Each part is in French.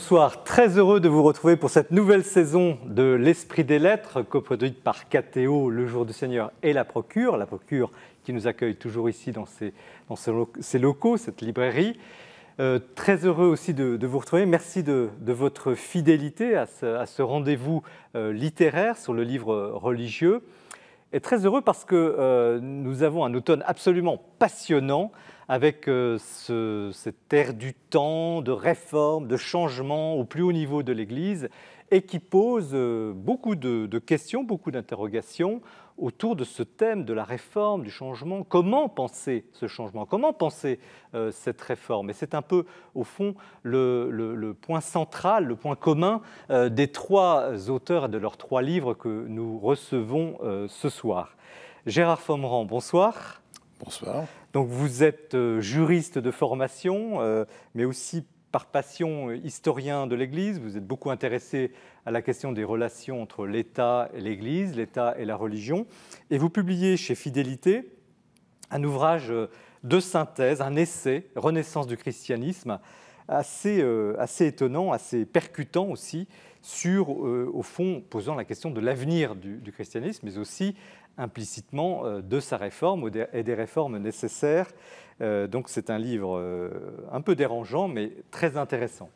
bonsoir. Très heureux de vous retrouver pour cette nouvelle saison de L'Esprit des Lettres, coproduite par KTO, Le Jour du Seigneur et La Procure. La Procure qui nous accueille toujours ici dans ces locaux, cette librairie. Euh, très heureux aussi de, vous retrouver. Merci de, votre fidélité à ce, rendez-vous euh, littéraire sur le livre religieux. Et très heureux parce que euh, nous avons un automne absolument passionnant avec euh, cette ère du temps, de réforme, de changement au plus haut niveau de l'Église, et qui pose euh, beaucoup de, questions, beaucoup d'interrogations autour de ce thème de la réforme, du changement. Comment penser ce changement Comment penser euh, cette réforme Et c'est un peu, au fond, le, point central, le point commun des trois auteurs et de leurs trois livres que nous recevons ce soir. Gérard Fomerand, bonsoir. Bonsoir. Donc vous êtes euh, juriste de formation, euh, mais aussi par passion euh, historien de l'Église. Vous êtes beaucoup intéressé à la question des relations entre l'État et l'Église, l'État et la religion. Et vous publiez chez Fidélité un ouvrage de synthèse, un essai, Renaissance du christianisme, assez, étonnant, assez percutant aussi, sur, au fond, posant la question de l'avenir du christianisme, mais aussi implicitement euh, de sa réforme et des réformes nécessaires. Euh, donc c'est un livre euh, un peu dérangeant, mais très intéressant.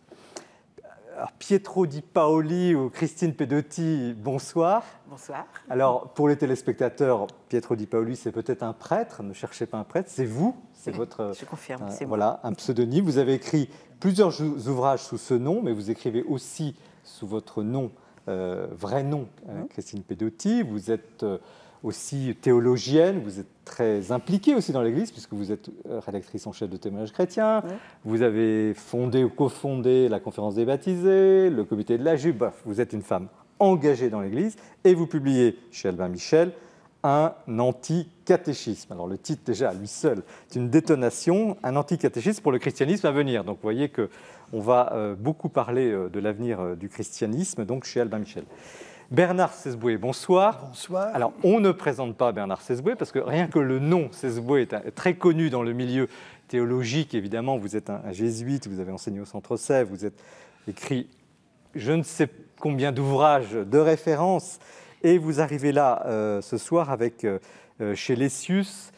Alors, Pietro Di Paoli ou Christine Pedotti, bonsoir. Bonsoir. Alors, pour les téléspectateurs, Pietro Di Paoli, c'est peut-être un prêtre, ne cherchez pas un prêtre, c'est vous, c'est votre. Je confirme, c'est Voilà, un pseudonyme. Vous avez écrit plusieurs ouvrages sous ce nom, mais vous écrivez aussi sous votre nom, vrai nom, mmh. Christine Pedotti. Vous êtes aussi théologienne, vous êtes très impliquée aussi dans l'Église, puisque vous êtes euh, rédactrice en chef de témoignage chrétien, vous avez fondé ou cofondé la conférence des baptisés, le comité de la Jupe, vous êtes une femme engagée dans l'Église, et vous publiez chez Albin Michel un anticatéchisme. Alors le titre déjà lui seul c'est une détonation, un anticatéchisme pour le christianisme à venir. Donc vous voyez que on va euh, beaucoup parler euh, de l'avenir du christianisme donc chez Albin Michel. Bernard Sesboué, bonsoir. Bonsoir. Alors, on ne présente pas Bernard Sesboué parce que rien que le nom Sesboué est très connu dans le milieu théologique. Évidemment, vous êtes un, jésuite, vous avez enseigné au Centre Sèvres, vous êtes écrit je ne sais combien d'ouvrages de référence et vous arrivez là euh, ce soir avec euh, euh, chez Lessius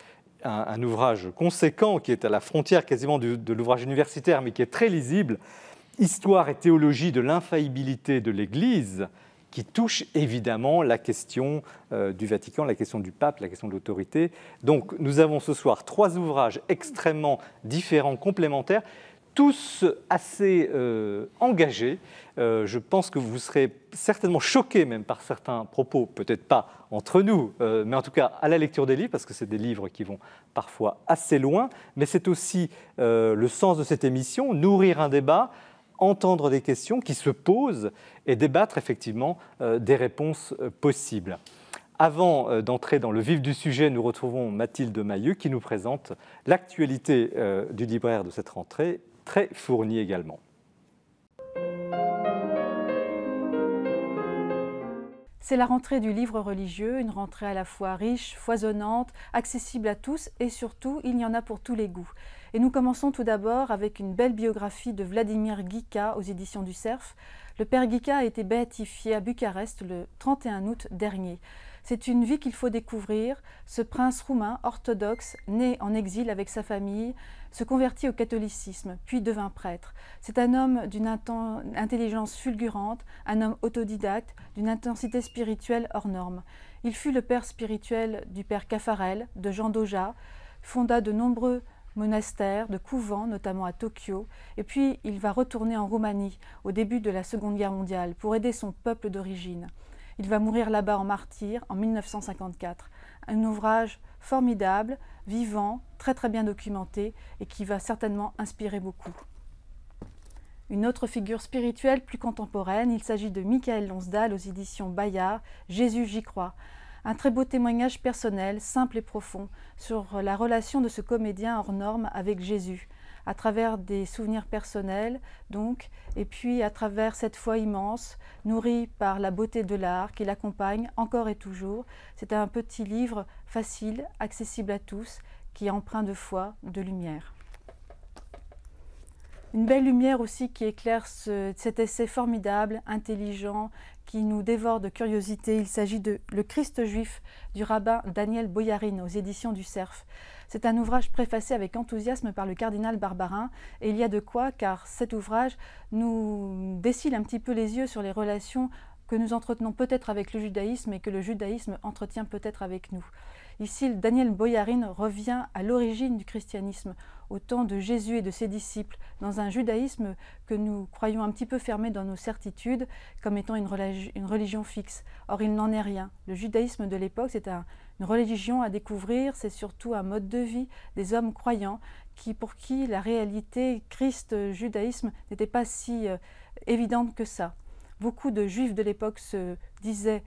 un, ouvrage conséquent qui est à la frontière quasiment de l'ouvrage universitaire mais qui est très lisible, Histoire et théologie de l'infaillibilité de l'Église qui touche évidemment la question euh, du Vatican, la question du pape, la question de l'autorité. Donc nous avons ce soir trois ouvrages extrêmement différents, complémentaires, tous assez euh, engagés. Euh, je pense que vous serez certainement choqués même par certains propos, peut-être pas entre nous, mais en tout cas à la lecture des livres, parce que c'est des livres qui vont parfois assez loin, mais c'est aussi le sens de cette émission, nourrir un débat, entendre des questions qui se posent et débattre effectivement euh, des réponses euh, possibles. Avant euh, d'entrer dans le vif du sujet, nous retrouvons Mathilde Mailleux qui nous présente l'actualité du libraire de cette rentrée, très fournie également. C'est la rentrée du livre religieux, une rentrée à la fois riche, foisonnante, accessible à tous et surtout, il y en a pour tous les goûts. Et nous commençons tout d'abord avec une belle biographie de Vladimir Gika aux éditions du Cerf. Le père Gika a été béatifié à Bucarest le 31 août dernier. C'est une vie qu'il faut découvrir. Ce prince roumain orthodoxe, né en exil avec sa famille, se convertit au catholicisme, puis devint prêtre. C'est un homme d'une intelligence fulgurante, un homme autodidacte, d'une intensité spirituelle hors norme. Il fut le père spirituel du père Caffarel, de Jean d'Oja, fonda de nombreux monastères, de couvents, notamment à Tokyo, et puis il va retourner en Roumanie au début de la Seconde Guerre mondiale pour aider son peuple d'origine. Il va mourir là-bas en martyr en 1954. Un ouvrage formidable, vivant, très très bien documenté et qui va certainement inspirer beaucoup. Une autre figure spirituelle plus contemporaine, il s'agit de Michael Lonsdal aux éditions Bayard, Jésus j'y crois. Un très beau témoignage personnel, simple et profond, sur la relation de ce comédien hors norme avec Jésus à travers des souvenirs personnels, donc, et puis à travers cette foi immense, nourrie par la beauté de l'art qui l'accompagne encore et toujours. C'est un petit livre facile, accessible à tous, qui est empreint de foi, de lumière. Une belle lumière aussi qui éclaire cet essai formidable, intelligent, qui nous dévore de curiosité. Il s'agit de Le Christ juif du rabbin Daniel Boyarin, aux éditions du Cerf. C'est un ouvrage préfacé avec enthousiasme par le cardinal Barbarin, et il y a de quoi, car cet ouvrage nous décile un petit peu les yeux sur les relations que nous entretenons peut-être avec le judaïsme et que le judaïsme entretient peut-être avec nous. Ici, Daniel Boyarin revient à l'origine du christianisme, au temps de Jésus et de ses disciples, dans un judaïsme que nous croyons un petit peu fermé dans nos certitudes, comme étant une, religion fixe. Or, il n'en est rien. Le judaïsme de l'époque, c'est une religion à découvrir, c'est surtout un mode de vie des hommes croyants, qui, pour qui la réalité Christ-judaïsme n'était pas si euh, évidente que ça. Beaucoup de juifs de l'époque se disaient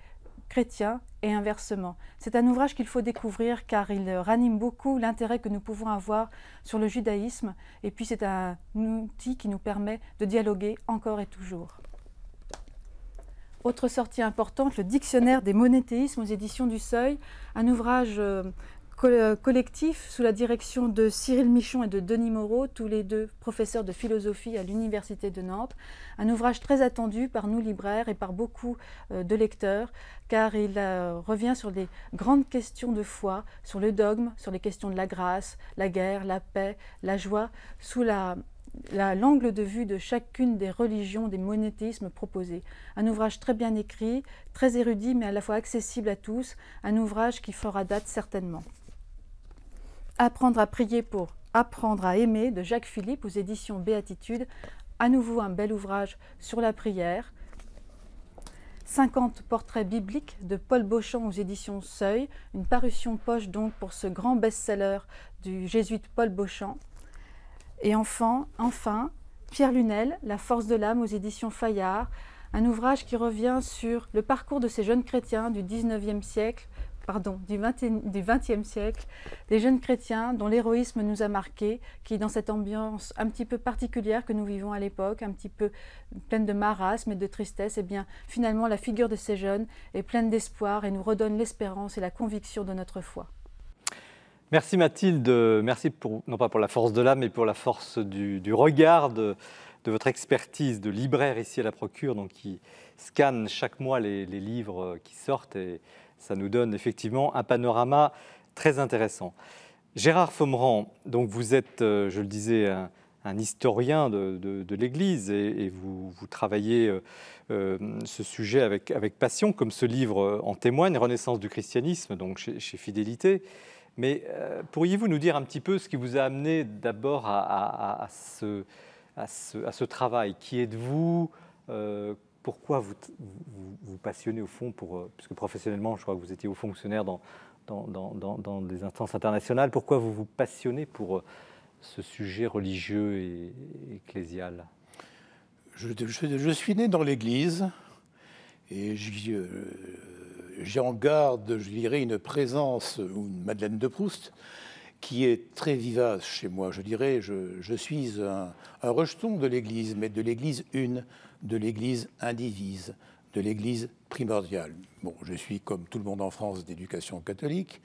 chrétiens et inversement. C'est un ouvrage qu'il faut découvrir car il ranime beaucoup l'intérêt que nous pouvons avoir sur le judaïsme et puis c'est un outil qui nous permet de dialoguer encore et toujours. Autre sortie importante, le Dictionnaire des monothéismes aux éditions du Seuil, un ouvrage euh, euh, collectif sous la direction de Cyril Michon et de Denis Moreau, tous les deux professeurs de philosophie à l'Université de Nantes. Un ouvrage très attendu par nous libraires et par beaucoup euh, de lecteurs, car il euh, revient sur les grandes questions de foi, sur le dogme, sur les questions de la grâce, la guerre, la paix, la joie, sous l'angle de vue de chacune des religions, des monétismes proposés. Un ouvrage très bien écrit, très érudit, mais à la fois accessible à tous, un ouvrage qui fera date certainement. Apprendre à prier pour apprendre à aimer de Jacques Philippe aux éditions Béatitude. À nouveau un bel ouvrage sur la prière. 50 portraits bibliques de Paul Beauchamp aux éditions Seuil, une parution poche donc pour ce grand best-seller du jésuite Paul Beauchamp. Et enfin, enfin, Pierre Lunel, La force de l'âme aux éditions Fayard, un ouvrage qui revient sur le parcours de ces jeunes chrétiens du 19e siècle pardon, du, XXe siècle, des jeunes chrétiens dont l'héroïsme nous a marqués, qui dans cette ambiance un petit peu particulière que nous vivons à l'époque, un petit peu pleine de marasme et de tristesse, et eh bien finalement la figure de ces jeunes est pleine d'espoir et nous redonne l'espérance et la conviction de notre foi. Merci Mathilde, merci pour, non pas pour la force de l'âme, mais pour la force du, regard, de, votre expertise de libraire ici à la Procure, donc qui scanne chaque mois les, les livres qui sortent et ça nous donne effectivement un panorama très intéressant. Gérard fomerand donc vous êtes, euh, je le disais, un, historien de, l'Église et, vous, vous, travaillez euh, euh, ce sujet avec, avec, passion, comme ce livre en témoigne, Renaissance du christianisme, donc chez, Fidélité. Mais pourriez-vous nous dire un petit peu ce qui vous a amené d'abord à, ce, à, ce, travail Qui êtes-vous pourquoi vous, vous, passionnez au fond pour, euh, puisque professionnellement, je crois que vous étiez haut fonctionnaire dans, dans, dans, dans, des instances internationales, pourquoi vous vous passionnez pour euh, ce sujet religieux et, ecclésial je, je, suis né dans l'Église et euh, j'ai en garde, je dirais, une présence ou une Madeleine de Proust qui est très vivace chez moi. Je dirais, je, suis un, rejeton de l'Église, mais de l'Église une, de l'Église indivise, de l'Église primordiale. Bon, je suis, comme tout le monde en France, d'éducation catholique.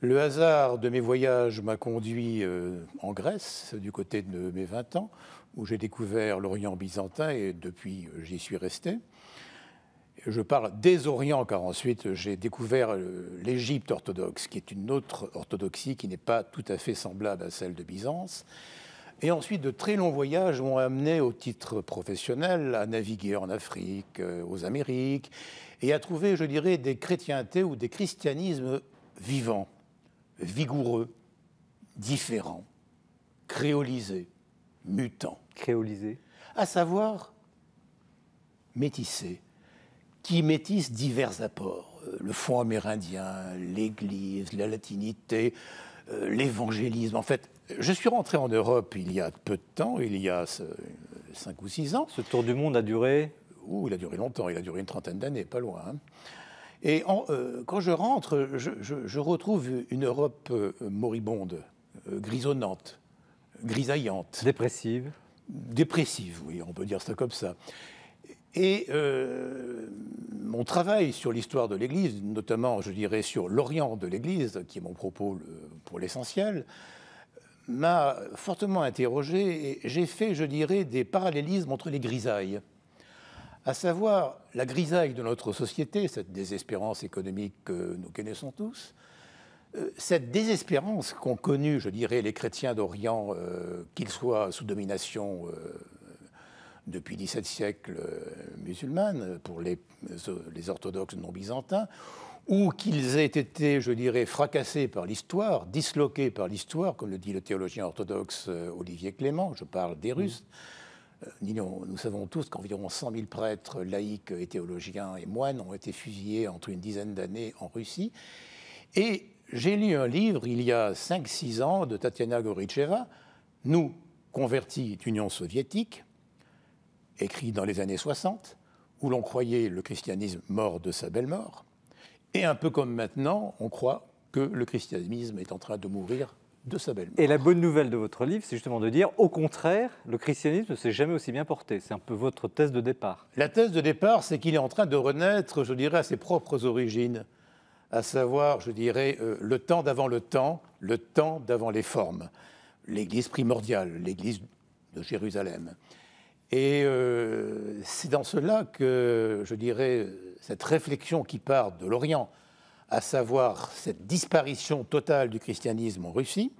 Le hasard de mes voyages m'a conduit euh, en Grèce, du côté de mes 20 ans, où j'ai découvert l'Orient byzantin et depuis j'y suis resté. Je parle des Orients, car ensuite j'ai découvert euh, l'Égypte orthodoxe, qui est une autre orthodoxie qui n'est pas tout à fait semblable à celle de Byzance. Et ensuite, de très longs voyages m'ont amené au titre professionnel à naviguer en Afrique, euh, aux Amériques, et à trouver, je dirais, des chrétientés ou des christianismes vivants, vigoureux, différents, créolisés, mutants. Créolisés À savoir, métissés, qui métissent divers apports. Euh, le fond amérindien, l'Église, la latinité, euh, l'évangélisme. En fait, je suis rentré en Europe il y a peu de temps, il y a cinq ou six ans. Ce tour du monde a duré Ouh, il a duré longtemps, il a duré une trentaine d'années, pas loin. Hein. Et euh, quand je rentre, je, retrouve une Europe moribonde, grisonnante, grisaillante. Dépressive Dépressive, oui, on peut dire ça comme ça. Et euh, mon travail sur l'histoire de l'Église, notamment, je dirais, sur l'Orient de l'Église, qui est mon propos pour l'essentiel, m'a fortement interrogé et j'ai fait, je dirais, des parallélismes entre les grisailles, à savoir la grisaille de notre société, cette désespérance économique que nous connaissons tous, euh, cette désespérance qu'ont connue, je dirais, les chrétiens d'Orient, euh, qu'ils soient sous domination depuis 17 siècles euh, musulmane, pour les, euh, les orthodoxes non byzantins, ou qu'ils aient été, je dirais, fracassés par l'histoire, disloqués par l'histoire, comme le dit le théologien orthodoxe euh, Olivier Clément, je parle des Russes. Nous, nous savons tous qu'environ 100 000 prêtres laïcs et théologiens et moines ont été fusillés entre une dizaine d'années en Russie. Et j'ai lu un livre il y a 5-6 ans de Tatiana Goricheva, « Nous, convertis d'Union soviétique, écrit dans les années 60, où l'on croyait le christianisme mort de sa belle mort, et un peu comme maintenant, on croit que le christianisme est en train de mourir de sa belle mort. Et la bonne nouvelle de votre livre, c'est justement de dire, au contraire, le christianisme ne s'est jamais aussi bien porté. C'est un peu votre thèse de départ. La thèse de départ, c'est qu'il est en train de renaître, je dirais, à ses propres origines, à savoir, je dirais, euh, le temps d'avant le temps, le temps d'avant les formes. L'Église primordiale, l'Église de Jérusalem, et euh, c'est dans cela que, je dirais, cette réflexion qui part de l'Orient, à savoir cette disparition totale du christianisme en Russie,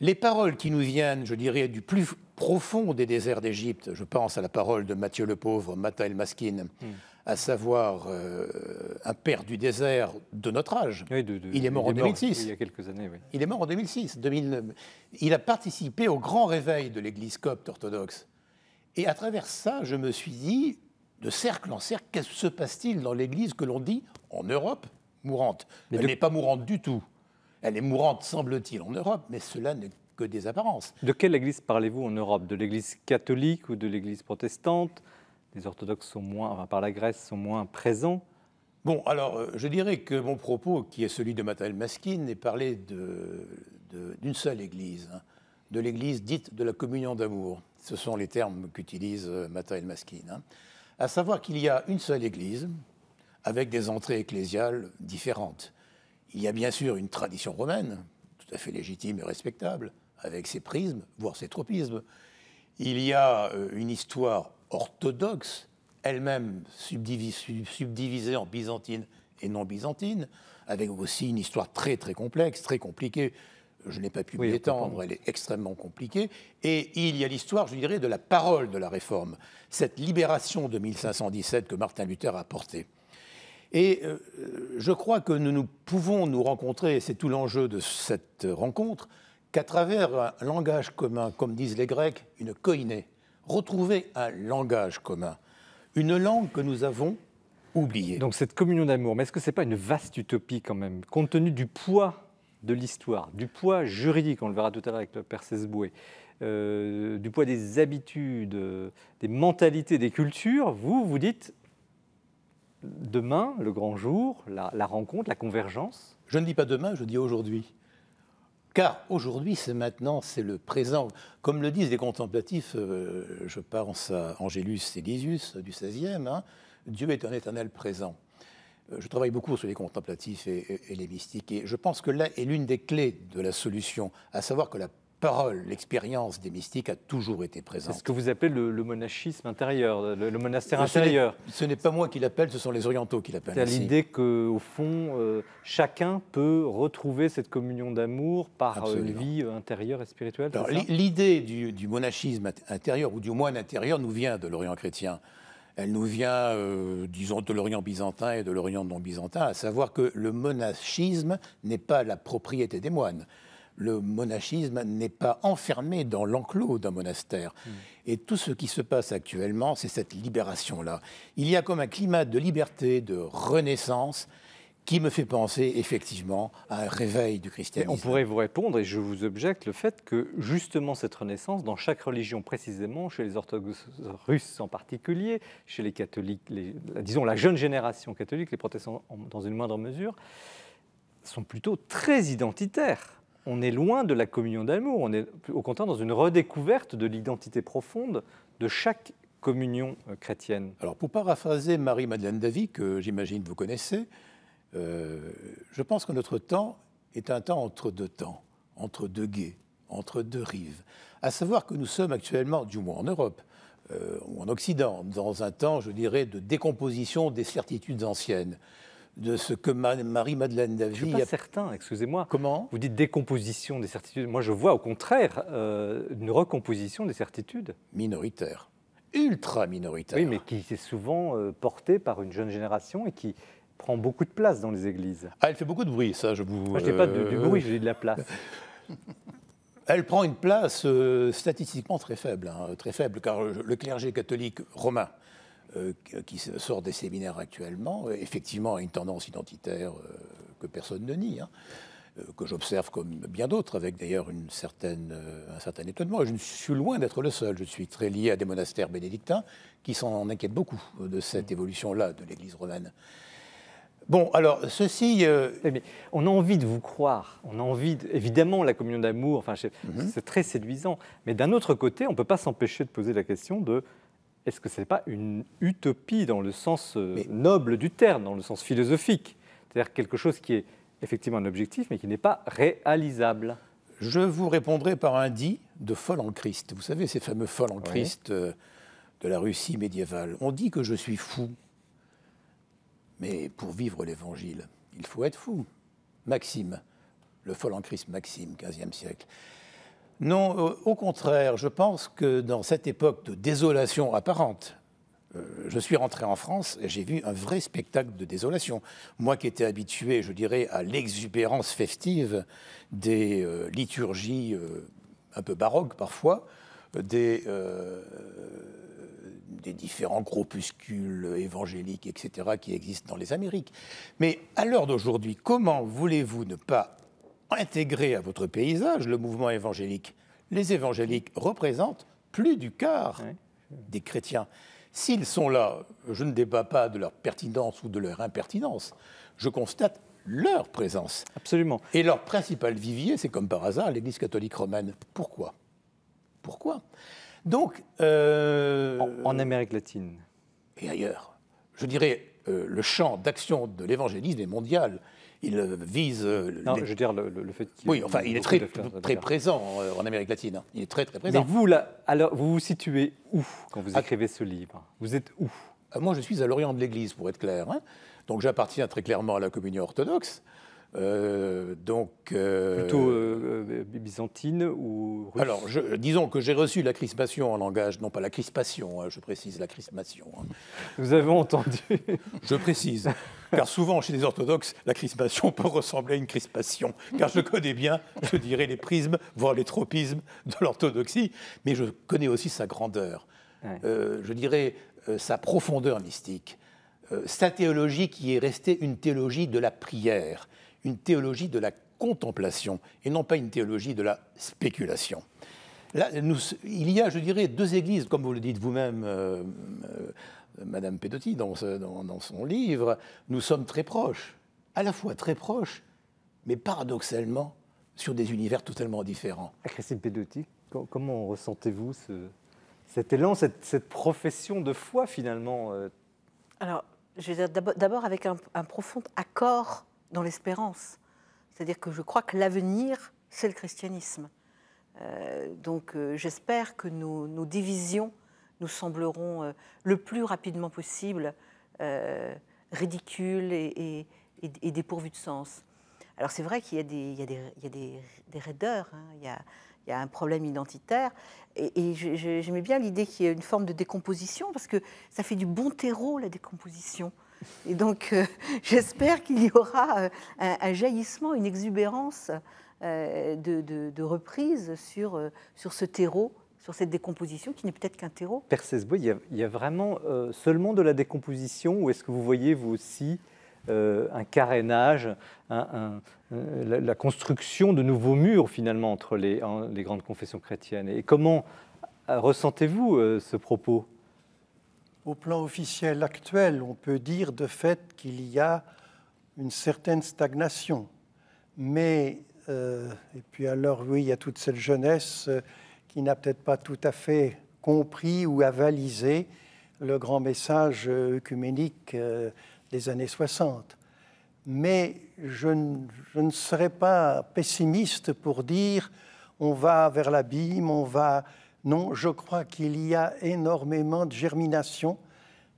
les paroles qui nous viennent, je dirais, du plus profond des déserts d'Égypte, je pense à la parole de Mathieu le Pauvre, Mata El Maskin, hmm. à savoir euh, un père du désert de notre âge. il est mort en 2006. il quelques années, Il est mort en 2006. 2000, il a participé au grand réveil de l'Église copte orthodoxe. Et à travers ça, je me suis dit, de cercle en cercle, qu'est-ce qui se passe-t-il dans l'Église que l'on dit en Europe mourante Elle n'est pas mourante du tout. Elle est mourante, semble-t-il, en Europe, mais cela n'est que des apparences. De quelle Église parlez-vous en Europe De l'Église catholique ou de l'Église protestante Les orthodoxes sont moins, par la Grèce, sont moins présents. Bon, alors, euh, je dirais que mon propos, qui est celui de Mattel Maskin, est parlé d'une de, seule Église. Hein de l'Église dite de la communion d'amour. Ce sont les termes qu'utilise euh, Matteo El hein. À savoir qu'il y a une seule Église avec des entrées ecclésiales différentes. Il y a bien sûr une tradition romaine, tout à fait légitime et respectable, avec ses prismes, voire ses tropismes. Il y a euh, une histoire orthodoxe, elle-même subdivisée en byzantine et non byzantine, avec aussi une histoire très très complexe, très compliquée, je n'ai pas pu elle est extrêmement compliquée. Et il y a l'histoire, je dirais, de la parole de la réforme, cette libération de 1517 que Martin Luther a portée. Et euh, je crois que nous, nous pouvons nous rencontrer, c'est tout l'enjeu de cette rencontre, qu'à travers un langage commun, comme disent les Grecs, une koiné, retrouver un langage commun, une langue que nous avons oubliée. Donc cette communion d'amour, mais est-ce que ce n'est pas une vaste utopie quand même, compte tenu du poids de l'histoire, du poids juridique, on le verra tout à l'heure avec le père euh, du poids des habitudes, des mentalités, des cultures, vous, vous dites demain, le grand jour, la, rencontre, la convergence Je ne dis pas demain, je dis aujourd'hui. Car aujourd'hui, c'est maintenant, c'est le présent. Comme le disent les contemplatifs, euh, je pense à Angelus Silesius du XVIe, hein, Dieu est un éternel présent. Euh, je travaille beaucoup sur les contemplatifs et, les mystiques, et je pense que là est l'une des clés de la solution, à savoir que la parole, l'expérience des mystiques a toujours été présente. C'est ce que vous appelez le, monachisme intérieur, le, monastère euh, intérieur. Ce n'est pas moi qui l'appelle, ce sont les orientaux qui l'appellent. C'est l'idée qu'au fond, euh, chacun peut retrouver cette communion d'amour par une vie intérieure et spirituelle. L'idée du, du monachisme intérieur, ou du moine intérieur, nous vient de l'Orient chrétien. Elle nous vient, euh, disons, de l'Orient byzantin et de l'Orient non byzantin, à savoir que le monachisme n'est pas la propriété des moines. Le monachisme n'est pas enfermé dans l'enclos d'un monastère. Hmm. Et tout ce qui se passe actuellement, c'est cette libération-là. Il y a comme un climat de liberté, de renaissance, qui me fait penser effectivement à un réveil du christianisme. on pourrait vous répondre, et je vous objecte, le fait que justement cette renaissance, dans chaque religion précisément, chez les orthodoxes russes en particulier, chez les catholiques, disons la jeune génération catholique, les protestants dans une moindre mesure, sont plutôt très identitaires. On est loin de la communion d'amour, on est au contraire dans une redécouverte de l'identité profonde de chaque communion euh, chrétienne. Alors pour paraphraser Marie-Madeleine Davy, que j'imagine vous connaissez, euh, je pense que notre temps est un temps entre deux temps, entre deux guets, entre deux rives. À savoir que nous sommes actuellement, du moins en Europe, euh, ou en Occident, dans un temps, je dirais, de décomposition des certitudes anciennes de ce que Marie-Madeleine Davy. Je suis pas a... certain, excusez-moi. Comment Vous dites décomposition des certitudes. Moi, je vois au contraire euh, une recomposition des certitudes. Minoritaire. Ultra minoritaire. Oui, mais qui est souvent portée par une jeune génération et qui prend beaucoup de place dans les églises. Ah, elle fait beaucoup de bruit, ça, je vous. Moi, je n'ai pas de, du bruit, euh, j'ai de la place. Elle prend une place euh, statistiquement très faible, hein, très faible, car le clergé catholique romain, euh, qui sort des séminaires actuellement, effectivement a une tendance identitaire que personne ne nie, hein, que j'observe comme bien d'autres, avec d'ailleurs une certaine, un certain étonnement. je ne suis loin d'être le seul. Je suis très lié à des monastères bénédictins qui s'en inquiètent beaucoup de cette mmh. évolution-là de l'Église romaine. Bon, alors, ceci. Euh, on a envie de vous croire. On a envie, évidemment, la communion d'amour, enfin, mhm. c'est très séduisant. Mais d'un autre côté, on ne peut pas s'empêcher de poser la question de est-ce que ce n'est pas une utopie dans le sens euh, noble du terme, dans le sens philosophique C'est-à-dire quelque chose qui est effectivement un objectif, mais qui n'est pas réalisable. Je vous répondrai par un dit de folle en Christ. Vous savez, ces fameux folles en Christ euh, de la Russie médiévale. On dit que je suis fou. Mais pour vivre l'Évangile, il faut être fou. Maxime, le fol en Christ Maxime, 15e siècle. Non, euh, au contraire, je pense que dans cette époque de désolation apparente, euh, je suis rentré en France et j'ai vu un vrai spectacle de désolation. Moi qui étais habitué, je dirais, à l'exubérance festive des euh, liturgies un peu baroques parfois, des, des différents groupuscules évangéliques, etc., qui existent dans les Amériques. Mais à l'heure d'aujourd'hui, comment voulez-vous ne pas intégrer à votre paysage le mouvement évangélique Les évangéliques représentent plus du quart des chrétiens. S'ils sont là, je ne débat pas de leur pertinence ou de leur impertinence, je constate leur présence. Absolument. Et leur principal vivier, c'est comme par hasard l'Église catholique romaine. Pourquoi Pourquoi donc. Euh, en, Amérique latine. Et ailleurs. Je dirais, euh, le champ d'action de l'évangélisme est mondial. Il euh, vise. non, je veux dire, le, fait qu'il. Oui, enfin, il est très, très présent en Amérique latine. Hein. Il est très, très présent. Mais vous, là, alors, vous vous situez où quand vous écrivez ce livre Vous êtes où Moi, je suis à l'Orient de l'Église, pour être clair. Hein. Donc, j'appartiens très clairement à la communion orthodoxe. Euh, donc, euh, Plutôt euh, byzantine ou russe Alors, je, disons que j'ai reçu la crispation en langage, non pas la crispation, hein, je précise la crispation. Hein. Nous avons entendu. Je précise, car souvent chez les orthodoxes, la crispation peut ressembler à une crispation, car je connais bien, je dirais, les prismes, voire les tropismes de l'orthodoxie, mais je connais aussi sa grandeur, je dirais sa profondeur mystique, sa théologie qui est restée une théologie de la prière une théologie de la contemplation et non pas une théologie de la spéculation. Là, nous, il y a, je dirais, deux églises, comme vous le dites vous-même, euh, euh, Madame Pedotti, dans, dans, son livre. Nous sommes très proches, à la fois très proches, mais paradoxalement sur des univers totalement différents. Ah, Christine Pedotti, comment ressentez-vous ce, cet élan, cette, profession de foi finalement euh? Alors, je veux dire d'abord avec un, un profond accord dans l'espérance. C'est-à-dire que je crois que l'avenir, c'est le christianisme. Euh, donc euh, j'espère que nos, divisions nous sembleront euh, le plus rapidement possible ridicules et, dépourvues de sens. Alors c'est vrai qu'il y a des, raideurs, il, y a, un problème identitaire, et, et j'aimais bien l'idée qu'il y ait une forme de décomposition, parce que ça fait du bon terreau la décomposition. Et donc, euh, j'espère qu'il y aura euh, un, jaillissement, une exubérance euh, de, reprise sur, ce terreau, sur cette décomposition qui n'est peut-être qu'un terreau. Père il, il, y a vraiment seulement de la décomposition ou est-ce que vous voyez, vous aussi, un carénage, la, construction de nouveaux murs, finalement, entre les grandes confessions chrétiennes Et comment ressentez-vous ce propos au plan officiel actuel, on peut dire de fait qu'il y a une certaine stagnation. Mais, euh, et puis alors oui, il y a toute cette jeunesse euh, qui n'a peut-être pas tout à fait compris ou avalisé le grand message euh, œcuménique des années 60. Mais je ne, je ne serais pas pessimiste pour dire on va vers l'abîme, on va non, je crois qu'il y a énormément de germination,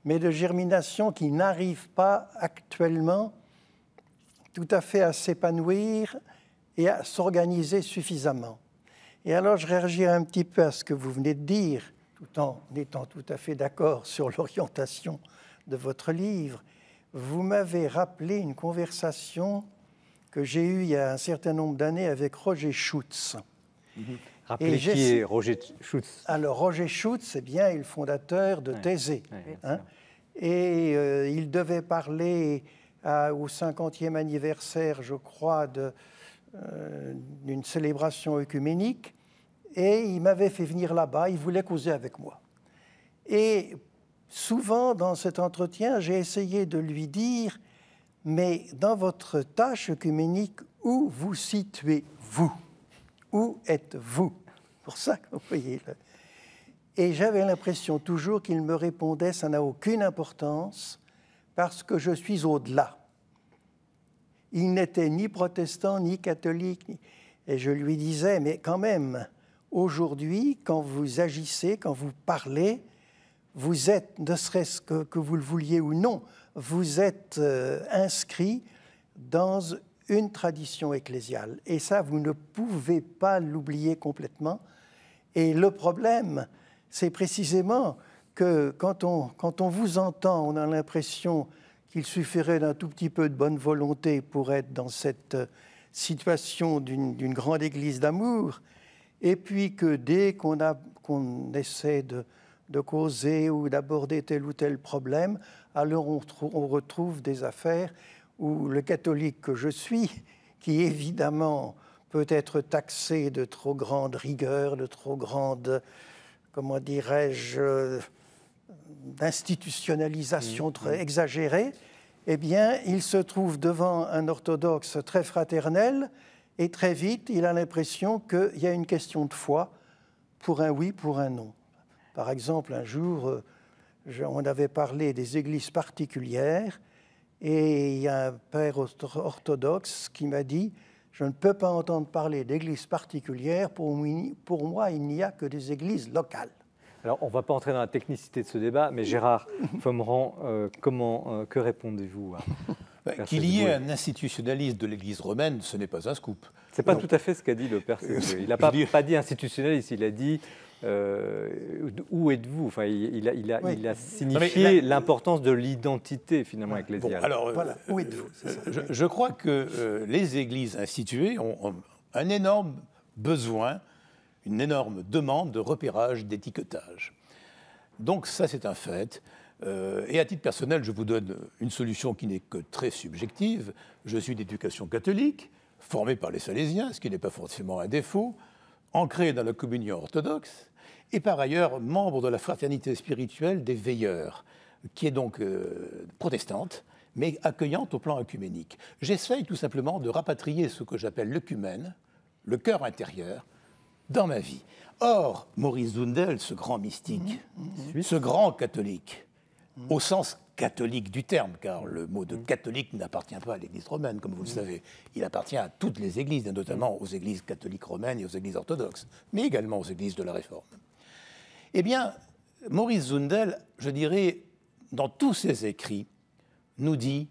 mais de germination qui n'arrive pas actuellement tout à fait à s'épanouir et à s'organiser suffisamment. Et alors je réagirai un petit peu à ce que vous venez de dire, tout en étant tout à fait d'accord sur l'orientation de votre livre. Vous m'avez rappelé une conversation que j'ai eue il y a un certain nombre d'années avec Roger Schutz. Mm-hmm. Rappelez qui est Roger Schutz. Alors, Roger Schutz, c'est eh bien le fondateur de Thésée. Hein. et euh, il devait parler au 50e anniversaire, je crois, euh, d'une célébration œcuménique. Et il m'avait fait venir là-bas, il voulait causer avec moi. Et souvent, dans cet entretien, j'ai essayé de lui dire, mais dans votre tâche œcuménique, où vous situez-vous où êtes-vous Pour ça que vous voyez. Et j'avais l'impression toujours qu'il me répondait ça n'a aucune importance parce que je suis au-delà. Il n'était ni protestant ni catholique. Et je lui disais mais quand même, aujourd'hui, quand vous agissez, quand vous parlez, vous êtes, ne serait-ce que, vous le vouliez ou non, vous êtes euh, inscrit dans une tradition ecclésiale. Et ça, vous ne pouvez pas l'oublier complètement. Et le problème, c'est précisément que quand on, vous entend, on a l'impression qu'il suffirait d'un tout petit peu de bonne volonté pour être dans cette euh, situation d'une grande église d'amour, et puis que dès qu'on qu'on essaie de, causer ou d'aborder tel ou tel problème, alors on retrouve des affaires ou le catholique que je suis, qui évidemment peut être taxé de trop grande rigueur, de trop grande, comment dirais-je, d'institutionnalisation mm, très mm. exagérée, eh bien, il se trouve devant un orthodoxe très fraternel et très vite, il a l'impression qu'il y a une question de foi pour un oui, pour un non. Par exemple, un jour, euh, on avait parlé des églises particulières et il y a un père orthodoxe qui m'a dit, je ne peux pas entendre parler d'église particulière, pour, moi il n'y a que des églises locales. Alors, on ne va pas entrer dans la technicité de ce débat, mais Gérard Fomerand, euh, euh, que répondez-vous bah, Qu'il y ait un institutionnalisme de l'Église romaine, ce n'est pas un scoop. Ce n'est pas tout à fait ce qu'a dit le père Il n'a pas, pas, dit institutionnaliste, il a dit euh, où êtes-vous enfin, il, a, signifié l'importance de l'identité finalement avec les alors, euh, où êtes-vous euh, je, crois que les églises instituées ont, un énorme besoin, une énorme demande de repérage, d'étiquetage. Donc ça, c'est un fait. et à titre personnel, je vous donne une solution qui n'est que très subjective. Je suis d'éducation catholique, formé par les Salésiens, ce qui n'est pas forcément un défaut ancré dans la communion orthodoxe, et par ailleurs membre de la fraternité spirituelle des veilleurs, qui est donc euh, protestante, mais accueillante au plan œcuménique. J'essaye tout simplement de rapatrier ce que j'appelle l'œcumène, le cœur intérieur, dans ma vie. Or, Maurice Zundel, ce grand mystique, mmh, mmh, mmh. ce grand catholique, au sens catholique du terme, car le mot de mm. catholique n'appartient pas à l'Église romaine, comme vous le mm. savez. Il appartient à toutes les églises, notamment mm. aux églises catholiques romaines et aux églises orthodoxes, mais également aux églises de la Réforme. Eh bien, Maurice Zundel, je dirais, dans tous ses écrits, nous dit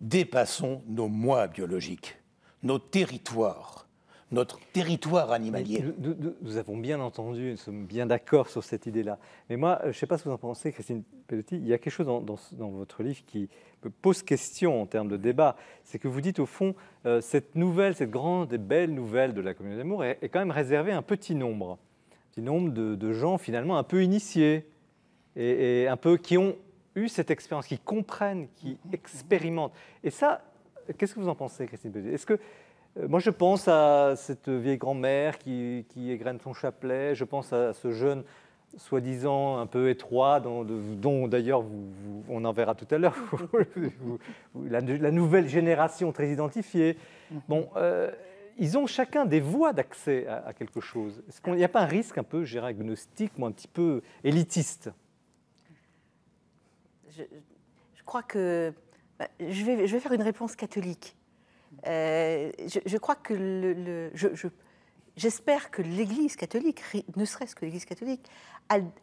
dépassons nos mois biologiques, nos territoires, notre territoire animalier. Nous, avons bien entendu, nous sommes bien d'accord sur cette idée-là. Mais moi, je ne sais pas ce que vous en pensez, Christine Pelletti, il y a quelque chose dans, votre livre qui me pose question en termes de débat. C'est que vous dites, au fond, euh, cette nouvelle, cette grande et belle nouvelle de la communauté d'amour est, quand même réservée à un petit nombre. Un petit nombre de, gens finalement un peu initiés et, un peu qui ont eu cette expérience, qui comprennent, qui expérimentent. Et ça, qu'est-ce que vous en pensez, Christine Pelletti Est-ce que euh, moi, je pense à cette vieille grand-mère qui, égrène son chapelet. Je pense à ce jeune soi-disant un peu étroit, dont, dont d'ailleurs on en verra tout à l'heure, la, nouvelle génération très identifiée. Bon, euh, ils ont chacun des voies d'accès à, quelque chose. Est-ce qu'il n'y a pas un risque un peu, je agnostique, un petit peu élitiste je, crois que... Bah, je, vais, je vais faire une réponse catholique. Euh, je, crois que le, je, j'espère que l'Église catholique, ne serait-ce que l'Église catholique,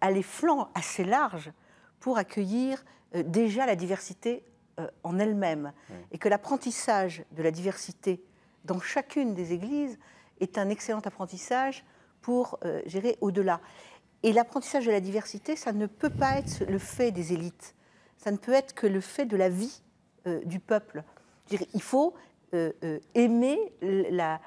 a, les flancs assez larges pour accueillir euh, déjà la diversité euh, en elle-même, et que l'apprentissage de la diversité dans chacune des Églises est un excellent apprentissage pour gérer au-delà. Et l'apprentissage de la diversité, ça ne peut pas être le fait des élites, ça ne peut être que le fait de la vie du peuple. Il faut euh, euh, aimer la,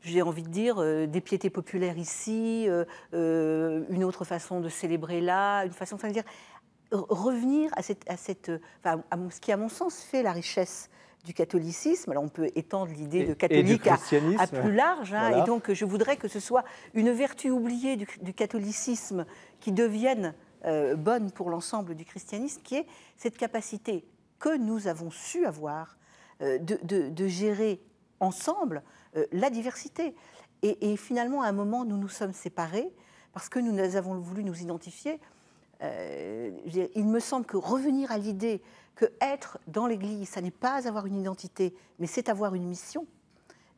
j'ai envie de dire, euh, des piétés populaires ici, une autre façon de célébrer là, une façon, de dire, revenir à, à, cette, ce qui, à mon sens, fait la richesse du catholicisme. Alors on peut étendre l'idée de catholique à, plus large. Hein. Et donc je voudrais que ce soit une vertu oubliée du, catholicisme qui devienne bonne pour l'ensemble du christianisme, qui est cette capacité que nous avons su avoir euh, de, gérer ensemble euh, la diversité. Et, finalement, à un moment, nous nous sommes séparés parce que nous avons voulu nous identifier. Euh, il me semble que revenir à l'idée que être dans l'Église, ça n'est pas avoir une identité, mais c'est avoir une mission.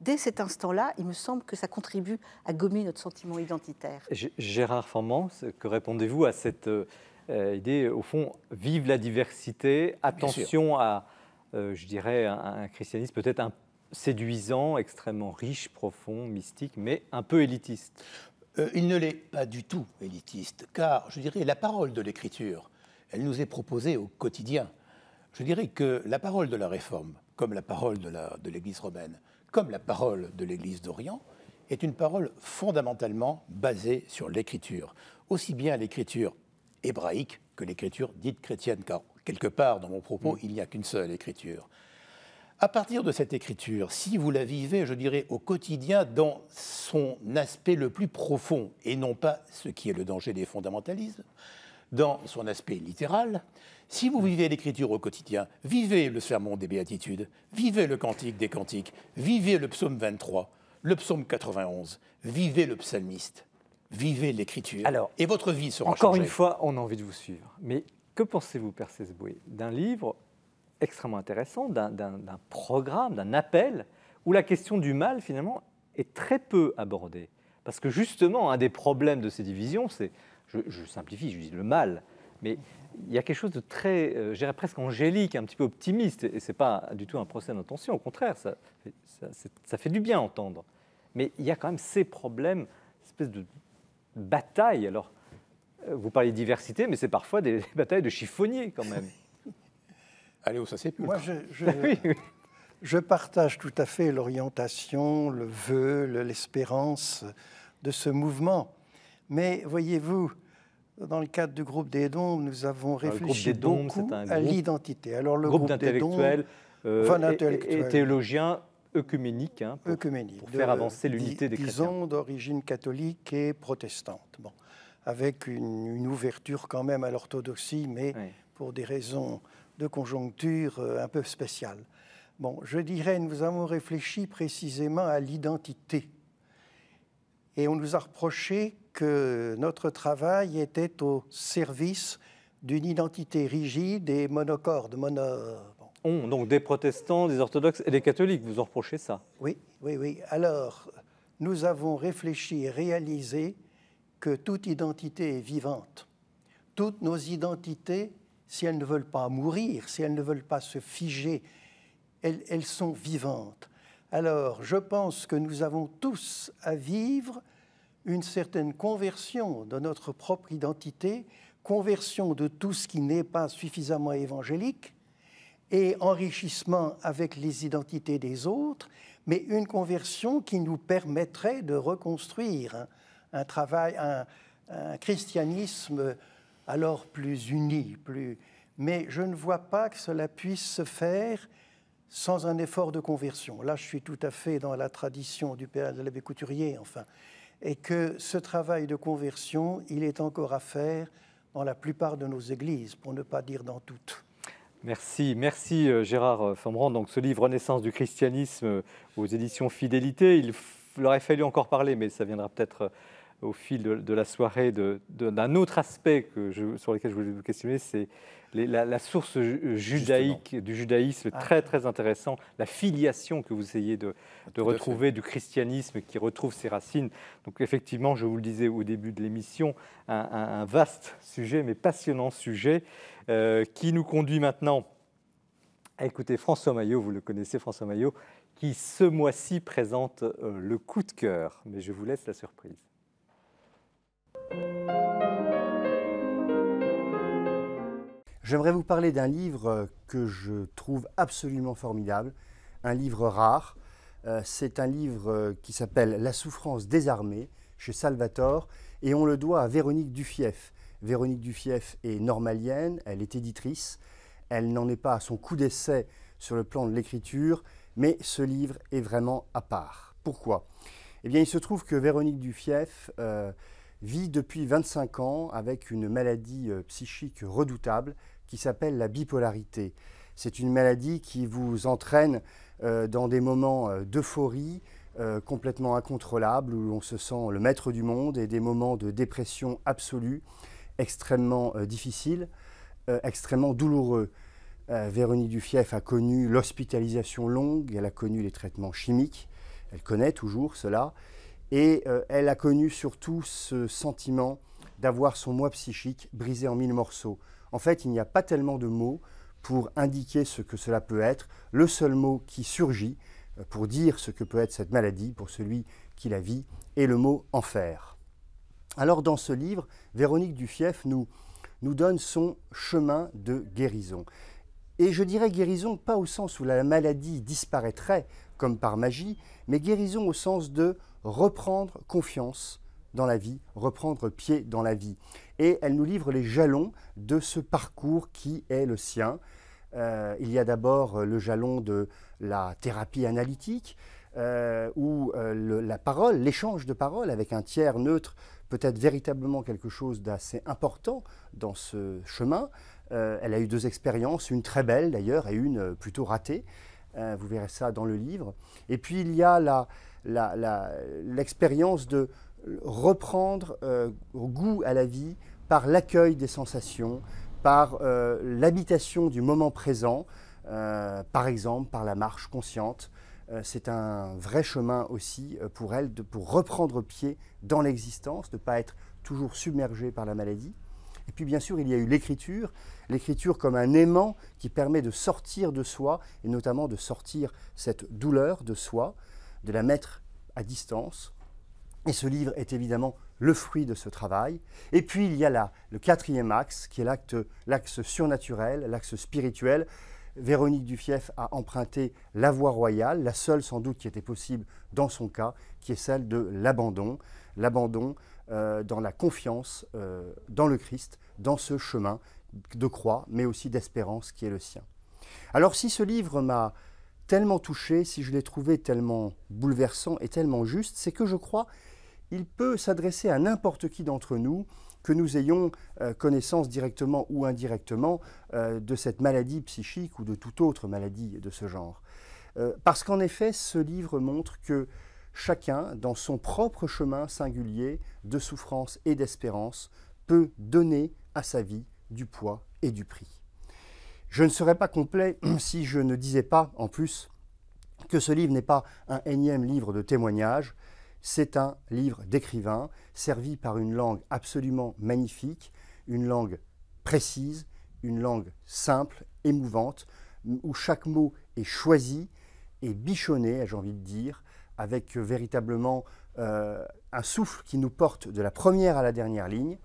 Dès cet instant-là, il me semble que ça contribue à gommer notre sentiment identitaire. Gérard Formans, que répondez-vous à cette idée, au fond, vive la diversité, attention à, euh, je dirais, un, christianisme peut-être un séduisant, extrêmement riche, profond, mystique, mais un peu élitiste. Euh, il ne l'est pas du tout élitiste, car je dirais la parole de l'Écriture, elle nous est proposée au quotidien. Je dirais que la parole de la Réforme, comme la parole de l'Église romaine, comme la parole de l'Église d'Orient, est une parole fondamentalement basée sur l'Écriture, aussi bien l'Écriture hébraïque que l'Écriture dite chrétienne, car quelque part dans mon propos, mm. il n'y a qu'une seule écriture. À partir de cette écriture, si vous la vivez, je dirais, au quotidien, dans son aspect le plus profond, et non pas ce qui est le danger des fondamentalismes, dans son aspect littéral, si vous mm. vivez l'écriture au quotidien, vivez le sermon des béatitudes, vivez le cantique des cantiques, vivez le psaume 23, le psaume 91, vivez le psalmiste, vivez l'écriture. Alors, et votre vie sera encore une fois, on a envie de vous suivre, mais que pensez-vous, Père Boué, d'un livre extrêmement intéressant, d'un programme, d'un appel, où la question du mal, finalement, est très peu abordée Parce que justement, un des problèmes de ces divisions, c'est, je, simplifie, je dis le mal, mais il y a quelque chose de très, euh, j'irais presque angélique, un petit peu optimiste, et ce n'est pas du tout un procès d'intention, au contraire, ça, fait du bien entendre. Mais il y a quand même ces problèmes, espèce de bataille. Alors, euh, vous parlez de diversité, mais c'est parfois des, batailles de chiffonniers quand même. Allez, où ça s'est Moi, je, je, partage tout à fait l'orientation, le vœu, l'espérance de ce mouvement. Mais voyez-vous, dans le cadre du groupe des dons, nous avons réfléchi beaucoup à l'identité. Alors le groupe, d'intellectuels, des dons, euh, enfin, hein, pour, faire avancer l'unité des chrétiens. Disons d'origine catholique et protestante. Bon avec une, ouverture quand même à l'orthodoxie, mais pour des raisons de conjoncture euh, un peu spéciales. Bon, je dirais, nous avons réfléchi précisément à l'identité. Et on nous a reproché que notre travail était au service d'une identité rigide et monocorde. Mono... donc des protestants, des orthodoxes et des catholiques, vous en reprochez ça Oui, oui, oui. Alors, nous avons réfléchi et réalisé que toute identité est vivante. Toutes nos identités, si elles ne veulent pas mourir, si elles ne veulent pas se figer, elles, sont vivantes. Alors, je pense que nous avons tous à vivre une certaine conversion de notre propre identité, conversion de tout ce qui n'est pas suffisamment évangélique, et enrichissement avec les identités des autres, mais une conversion qui nous permettrait de reconstruire un travail, un, christianisme alors plus uni, plus. Mais je ne vois pas que cela puisse se faire sans un effort de conversion. Là, je suis tout à fait dans la tradition du père de l'abbé Couturier, enfin, et que ce travail de conversion, il est encore à faire dans la plupart de nos églises, pour ne pas dire dans toutes. Merci, merci euh, Gérard euh, Fombrand. Donc ce livre Renaissance du christianisme euh, aux éditions Fidélité, il aurait fallu encore parler, mais ça viendra peut-être au fil de, la soirée d'un autre aspect que je, sur lequel je voulais vous questionner, c'est la, source judaïque du judaïsme, ah. très très intéressant, la filiation que vous essayez de, ah, retrouver du christianisme qui retrouve ses racines. Donc effectivement, je vous le disais au début de l'émission, un, vaste sujet, mais passionnant sujet, euh, qui nous conduit maintenant à écouter François Maillot, vous le connaissez François Maillot, qui ce mois-ci présente euh, le coup de cœur, mais je vous laisse la surprise. J'aimerais vous parler d'un livre que je trouve absolument formidable, un livre rare. Euh, c'est un livre qui s'appelle La souffrance désarmée chez Salvatore et on le doit à Véronique Dufief. Véronique Dufief est normalienne, elle est éditrice, elle n'en est pas à son coup d'essai sur le plan de l'écriture, mais ce livre est vraiment à part. Pourquoi Eh bien, il se trouve que Véronique Dufief euh, vit depuis 25 ans avec une maladie euh, psychique redoutable qui s'appelle la bipolarité. C'est une maladie qui vous entraîne euh, dans des moments euh, d'euphorie complètement incontrôlables où l'on se sent le maître du monde et des moments de dépression absolue extrêmement difficiles, extrêmement douloureux. Véronique Dufief a connu l'hospitalisation longue, elle a connu les traitements chimiques, elle connaît toujours cela, et euh, elle a connu surtout ce sentiment d'avoir son moi psychique brisé en mille morceaux. En fait, il n'y a pas tellement de mots pour indiquer ce que cela peut être. Le seul mot qui surgit euh, pour dire ce que peut être cette maladie pour celui qui la vit est le mot enfer. Alors dans ce livre, Véronique Dufief nous, nous donne son chemin de guérison. Et je dirais guérison pas au sens où la maladie disparaîtrait, comme par magie, mais guérison au sens de reprendre confiance dans la vie, reprendre pied dans la vie. Et elle nous livre les jalons de ce parcours qui est le sien. Euh, il y a d'abord euh, le jalon de la thérapie analytique, euh, où la parole, l'échange de parole avec un tiers neutre peut être véritablement quelque chose d'assez important dans ce chemin. elle a eu deux expériences, une très belle d'ailleurs et une plutôt ratée. Euh, vous verrez ça dans le livre. Et puis il y a l'expérience de reprendre euh, goût à la vie par l'accueil des sensations, par euh, l'habitation du moment présent, par exemple par la marche consciente. C'est un vrai chemin aussi pour elle de, pour reprendre pied dans l'existence, de ne pas être toujours submergé par la maladie. Et puis bien sûr, il y a eu l'écriture, l'écriture comme un aimant qui permet de sortir de soi, et notamment de sortir cette douleur de soi, de la mettre à distance. Et ce livre est évidemment le fruit de ce travail. Et puis il y a là, le quatrième axe, qui est l'axe surnaturel, l'axe spirituel. Véronique Dufief a emprunté la voie royale, la seule sans doute qui était possible dans son cas, qui est celle de l'abandon. L'abandon euh, dans la confiance euh, dans le Christ, dans ce chemin de croix, mais aussi d'espérance qui est le sien. Alors si ce livre m'a tellement touché, si je l'ai trouvé tellement bouleversant et tellement juste, c'est que je crois il peut s'adresser à n'importe qui d'entre nous, que nous ayons euh, connaissance directement ou indirectement de cette maladie psychique ou de toute autre maladie de ce genre. parce qu'en effet, ce livre montre que chacun, dans son propre chemin singulier de souffrance et d'espérance, peut donner à sa vie du poids et du prix. Je ne serais pas complet si je ne disais pas, en plus, que ce livre n'est pas un énième livre de témoignages, c'est un livre d'écrivain, servi par une langue absolument magnifique, une langue précise, une langue simple, émouvante, où chaque mot est choisi et bichonné, j'ai envie de dire, avec euh, véritablement euh, un souffle qui nous porte de la première à la dernière ligne.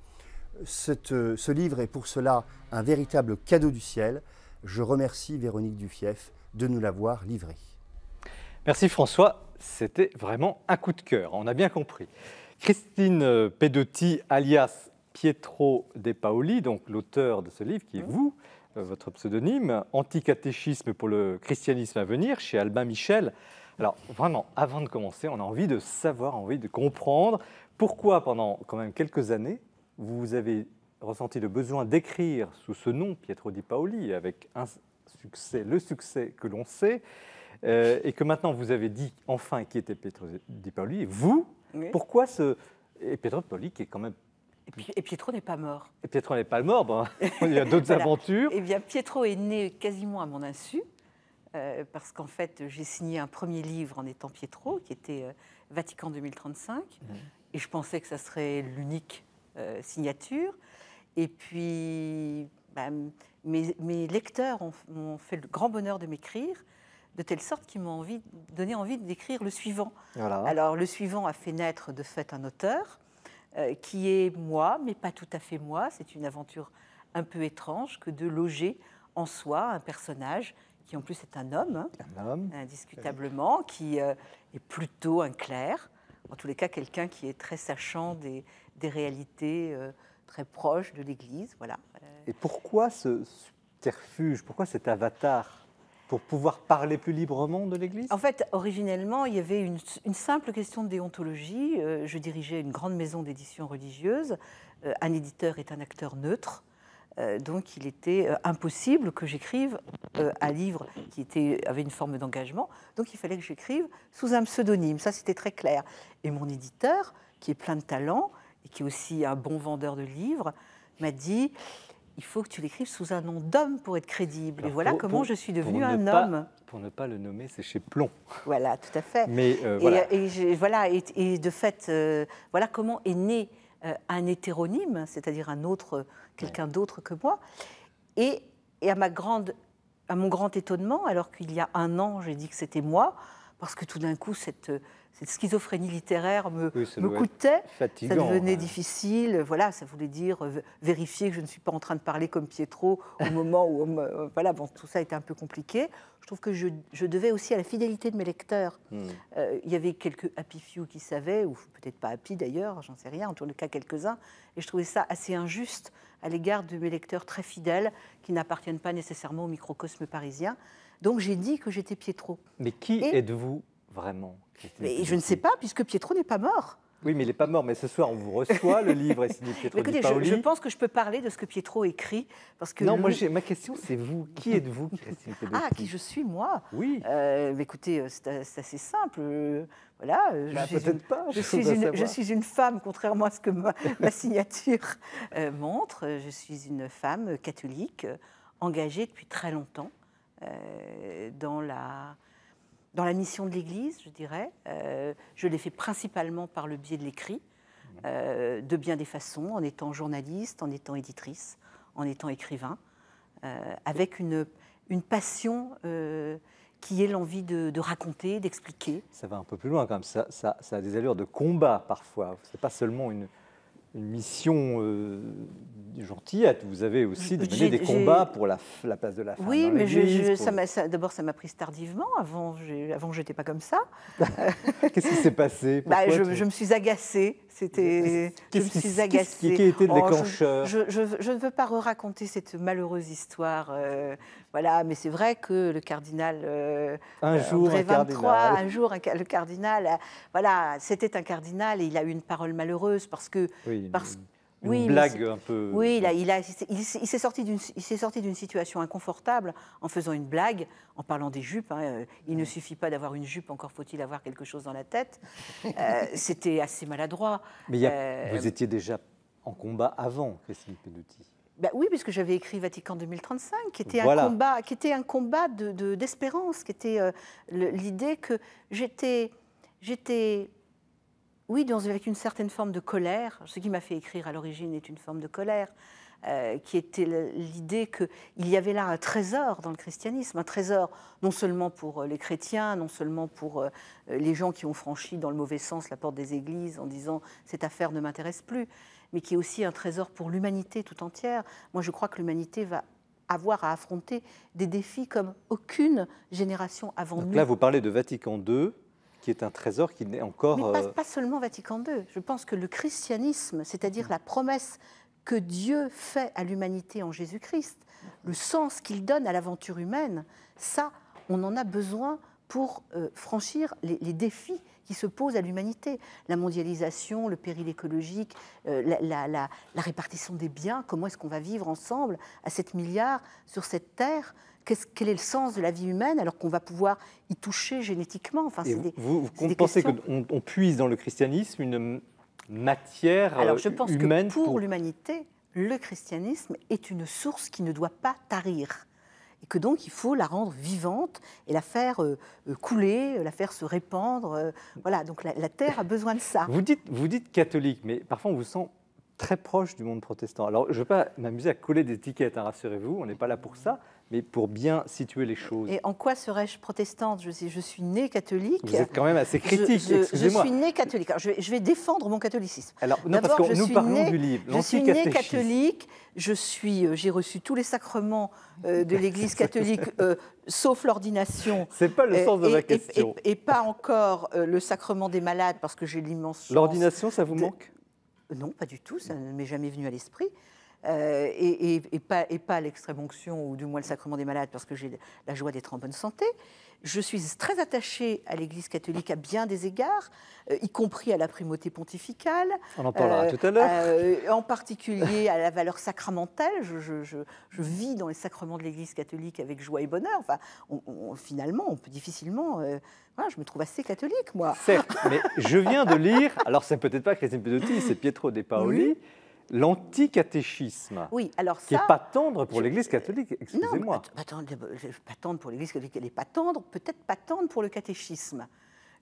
Euh, ce livre est pour cela un véritable cadeau du ciel. Je remercie Véronique Dufief de nous l'avoir livré. Merci François, c'était vraiment un coup de cœur, on a bien compris. Christine Pedotti, alias Pietro De Paoli, donc l'auteur de ce livre qui est mmh. vous, votre pseudonyme, Anticatéchisme pour le christianisme à venir chez Albin Michel. Alors vraiment, avant de commencer, on a envie de savoir, envie de comprendre pourquoi pendant quand même quelques années, vous avez ressenti le besoin d'écrire sous ce nom, Pietro Di Paoli, avec un succès, le succès que l'on sait, euh, et que maintenant vous avez dit enfin qui était Pietro Di Paoli, et vous, pourquoi ce... Et Pietro Di Paoli qui est quand même et, Pietro n'est pas mort. Et Pietro n'est pas mort, il y a d'autres aventures. Eh bien, Pietro est né quasiment à mon insu. Euh, parce qu'en fait, j'ai signé un premier livre en étant Pietro, qui était euh, Vatican 2035, mm. et je pensais que ça serait l'unique euh, signature. Et puis, bah, mes, lecteurs ont, fait le grand bonheur de m'écrire, de telle sorte qu'ils m'ont envie, donné envie d'écrire le suivant. Alors, le suivant a fait naître de fait un auteur, qui est moi, mais pas tout à fait moi. C'est une aventure un peu étrange que de loger en soi un personnage qui en plus est un homme, hein, un homme. indiscutablement, qui euh, est plutôt un clerc, en tous les cas quelqu'un qui est très sachant des, réalités euh, très proches de l'Église. Voilà. Euh, Et pourquoi ce subterfuge, pourquoi cet avatar pour pouvoir parler plus librement de l'Église En fait, originellement, il y avait une, simple question de déontologie. je dirigeais une grande maison d'édition religieuse. un éditeur est un acteur neutre euh, donc il était euh, impossible que j'écrive euh, un livre qui avait une forme d'engagement. Donc il fallait que j'écrive sous un pseudonyme, ça c'était très clair. Et mon éditeur, qui est plein de talent et qui est aussi un bon vendeur de livres, m'a dit, il faut que tu l'écrives sous un nom d'homme pour être crédible. et voilà comment je suis devenu un homme. Pour ne pas le nommer, c'est chez Plomb. Voilà, tout à fait. et, voilà. Et, de fait, voilà comment est né euh, un hétéronyme, c'est-à-dire un autre, quelqu'un d'autre que moi. Et, à, ma grande, à mon grand étonnement, alors qu'il y a un an, j'ai dit que c'était moi, parce que tout d'un coup, cette, cette schizophrénie littéraire me, coûtait. ça devenait hein. difficile. Voilà, ça voulait dire euh, vérifier que je ne suis pas en train de parler comme Pietro au moment où. Euh, voilà, bon, tout ça était un peu compliqué. Je trouve que je, devais aussi à la fidélité de mes lecteurs. Hmm. Euh, il y avait quelques happy few qui savaient, ou peut-être pas happy d'ailleurs, j'en sais rien, en tout cas quelques-uns. Et je trouvais ça assez injuste à l'égard de mes lecteurs très fidèles qui n'appartiennent pas nécessairement au microcosme parisien. Donc j'ai dit que j'étais Pietro. Mais qui êtes-vous vraiment Mais je ne sais pas, puisque Pietro n'est pas mort. Oui, mais il n'est pas mort, mais ce soir, on vous reçoit le livre est signé Pietro Écoutez, je, pense que je peux parler de ce que Pietro écrit. Parce que non, moi, ma question, c'est vous. Qui êtes-vous, Christine Ah, qui je suis, moi Oui. Euh, écoutez, euh, c'est assez simple. Euh, voilà, je, bah, pas, je, suis une, femme, contrairement à ce que ma, signature montre. Je suis une femme catholique engagée depuis très longtemps dans la dans la mission de l'Église, je dirais. Euh, je l'ai fait principalement par le biais de l'écrit, euh, de bien des façons, en étant journaliste, en étant éditrice, en étant écrivain, euh, avec une, une passion qui est l'envie de, raconter, d'expliquer. Ça va un peu plus loin quand même, ça, ça, ça a des allures de combat parfois, c'est pas seulement une, une mission euh, gentillette. Vous avez aussi mené des combats pour la, place de la femme. Oui, mais d'abord, ça m'a prise tardivement. Avant, je n'étais pas comme ça. Qu'est-ce qui s'est passé bah, je, me suis agacée. C'était. Je Qui, était le oh, déclencheur je, ne veux pas raconter cette malheureuse histoire. Euh, voilà, mais c'est vrai que le cardinal euh, euh, un jour, André 23, un jour, le cardinal, euh, voilà, c'était un cardinal et il a eu une parole malheureuse parce que, oui, parce, une blague un peu. Oui, il, a, il, a, il, s'est sorti d'une, il s'est sorti d'une situation inconfortable en faisant une blague, en parlant des jupes. Hein, il ne suffit pas d'avoir une jupe, encore faut-il avoir quelque chose dans la tête. c'était assez maladroit. Mais vous étiez déjà en combat avant, Christine Peduti. Bah oui, puisque j'avais écrit Vatican 2035, qui était un combat, qui était un combat d'espérance, de, qui était euh, l'idée que j'étais, j'étais, oui, dans, avec une certaine forme de colère. Ce qui m'a fait écrire à l'origine est une forme de colère, euh, qui était l'idée qu'il y avait là un trésor dans le christianisme, un trésor non seulement pour euh, les chrétiens, non seulement pour les gens qui ont franchi dans le mauvais sens la porte des églises en disant cette affaire ne m'intéresse plus, mais qui est aussi un trésor pour l'humanité tout entière. Moi, je crois que l'humanité va avoir à affronter des défis comme aucune génération avant Donc nous. Là, vous parlez de Vatican II, qui est un trésor qui n'est encore... Mais pas, euh, seulement Vatican II. Je pense que le christianisme, c'est-à-dire la promesse que Dieu fait à l'humanité en Jésus-Christ, le sens qu'il donne à l'aventure humaine, ça, on en a besoin pour euh, franchir les défis qui se posent à l'humanité. La mondialisation, le péril écologique, euh, la, répartition des biens, comment est-ce qu'on va vivre ensemble à 7 milliards sur cette terre quel est le sens de la vie humaine alors qu'on va pouvoir y toucher génétiquement enfin, Vous, pensez qu'on on puise dans le christianisme une matière Alors euh, je pense que pour... l'humanité, le christianisme est une source qui ne doit pas tarir et que donc il faut la rendre vivante et la faire euh, euh, couler, euh, la faire se répandre. voilà, donc la, terre a besoin de ça. Vous dites, vous dites catholique, mais parfois on vous sent très proche du monde protestant. Alors je ne veux pas m'amuser à coller des étiquettes, hein, rassurez-vous, on n'est pas là pour ça, mais pour bien situer les choses. Et en quoi serais-je protestante je, je suis née catholique. Vous êtes quand même assez critique, je, excusez-moi. Je suis née catholique. je, vais, défendre mon catholicisme. Alors, que nous parlons du livre. Je suis née catholique, je suis, euh, j'ai reçu tous les sacrements euh, de l'Église catholique, euh, sauf l'ordination. C'est pas le sens de ma question. Et, pas encore le sacrement des malades, parce que j'ai l'immense. L'ordination, ça vous manque Non, pas du tout, ça ne m'est jamais venu à l'esprit. Euh, et, pas, l'extrême-onction ou du moins le sacrement des malades parce que j'ai la joie d'être en bonne santé. Je suis très attachée à l'Église catholique à bien des égards, euh, y compris à la primauté pontificale. On en parlera euh, tout à l'heure. en particulier à la valeur sacramentelle. Je, vis dans les sacrements de l'Église catholique avec joie et bonheur. Enfin, finalement, on peut difficilement. Voilà, je me trouve assez catholique, moi. Certes, mais je viens de lire. Alors, c'est peut-être pas Christine Pedotti, c'est Pietro De Paoli l'anticatéchisme, oui, alors ça, qui n'est pas tendre pour l'Église catholique, excusez-moi. Non, bah, pas tendre pour l'Église catholique, elle n'est pas tendre, peut-être pas tendre pour le catéchisme.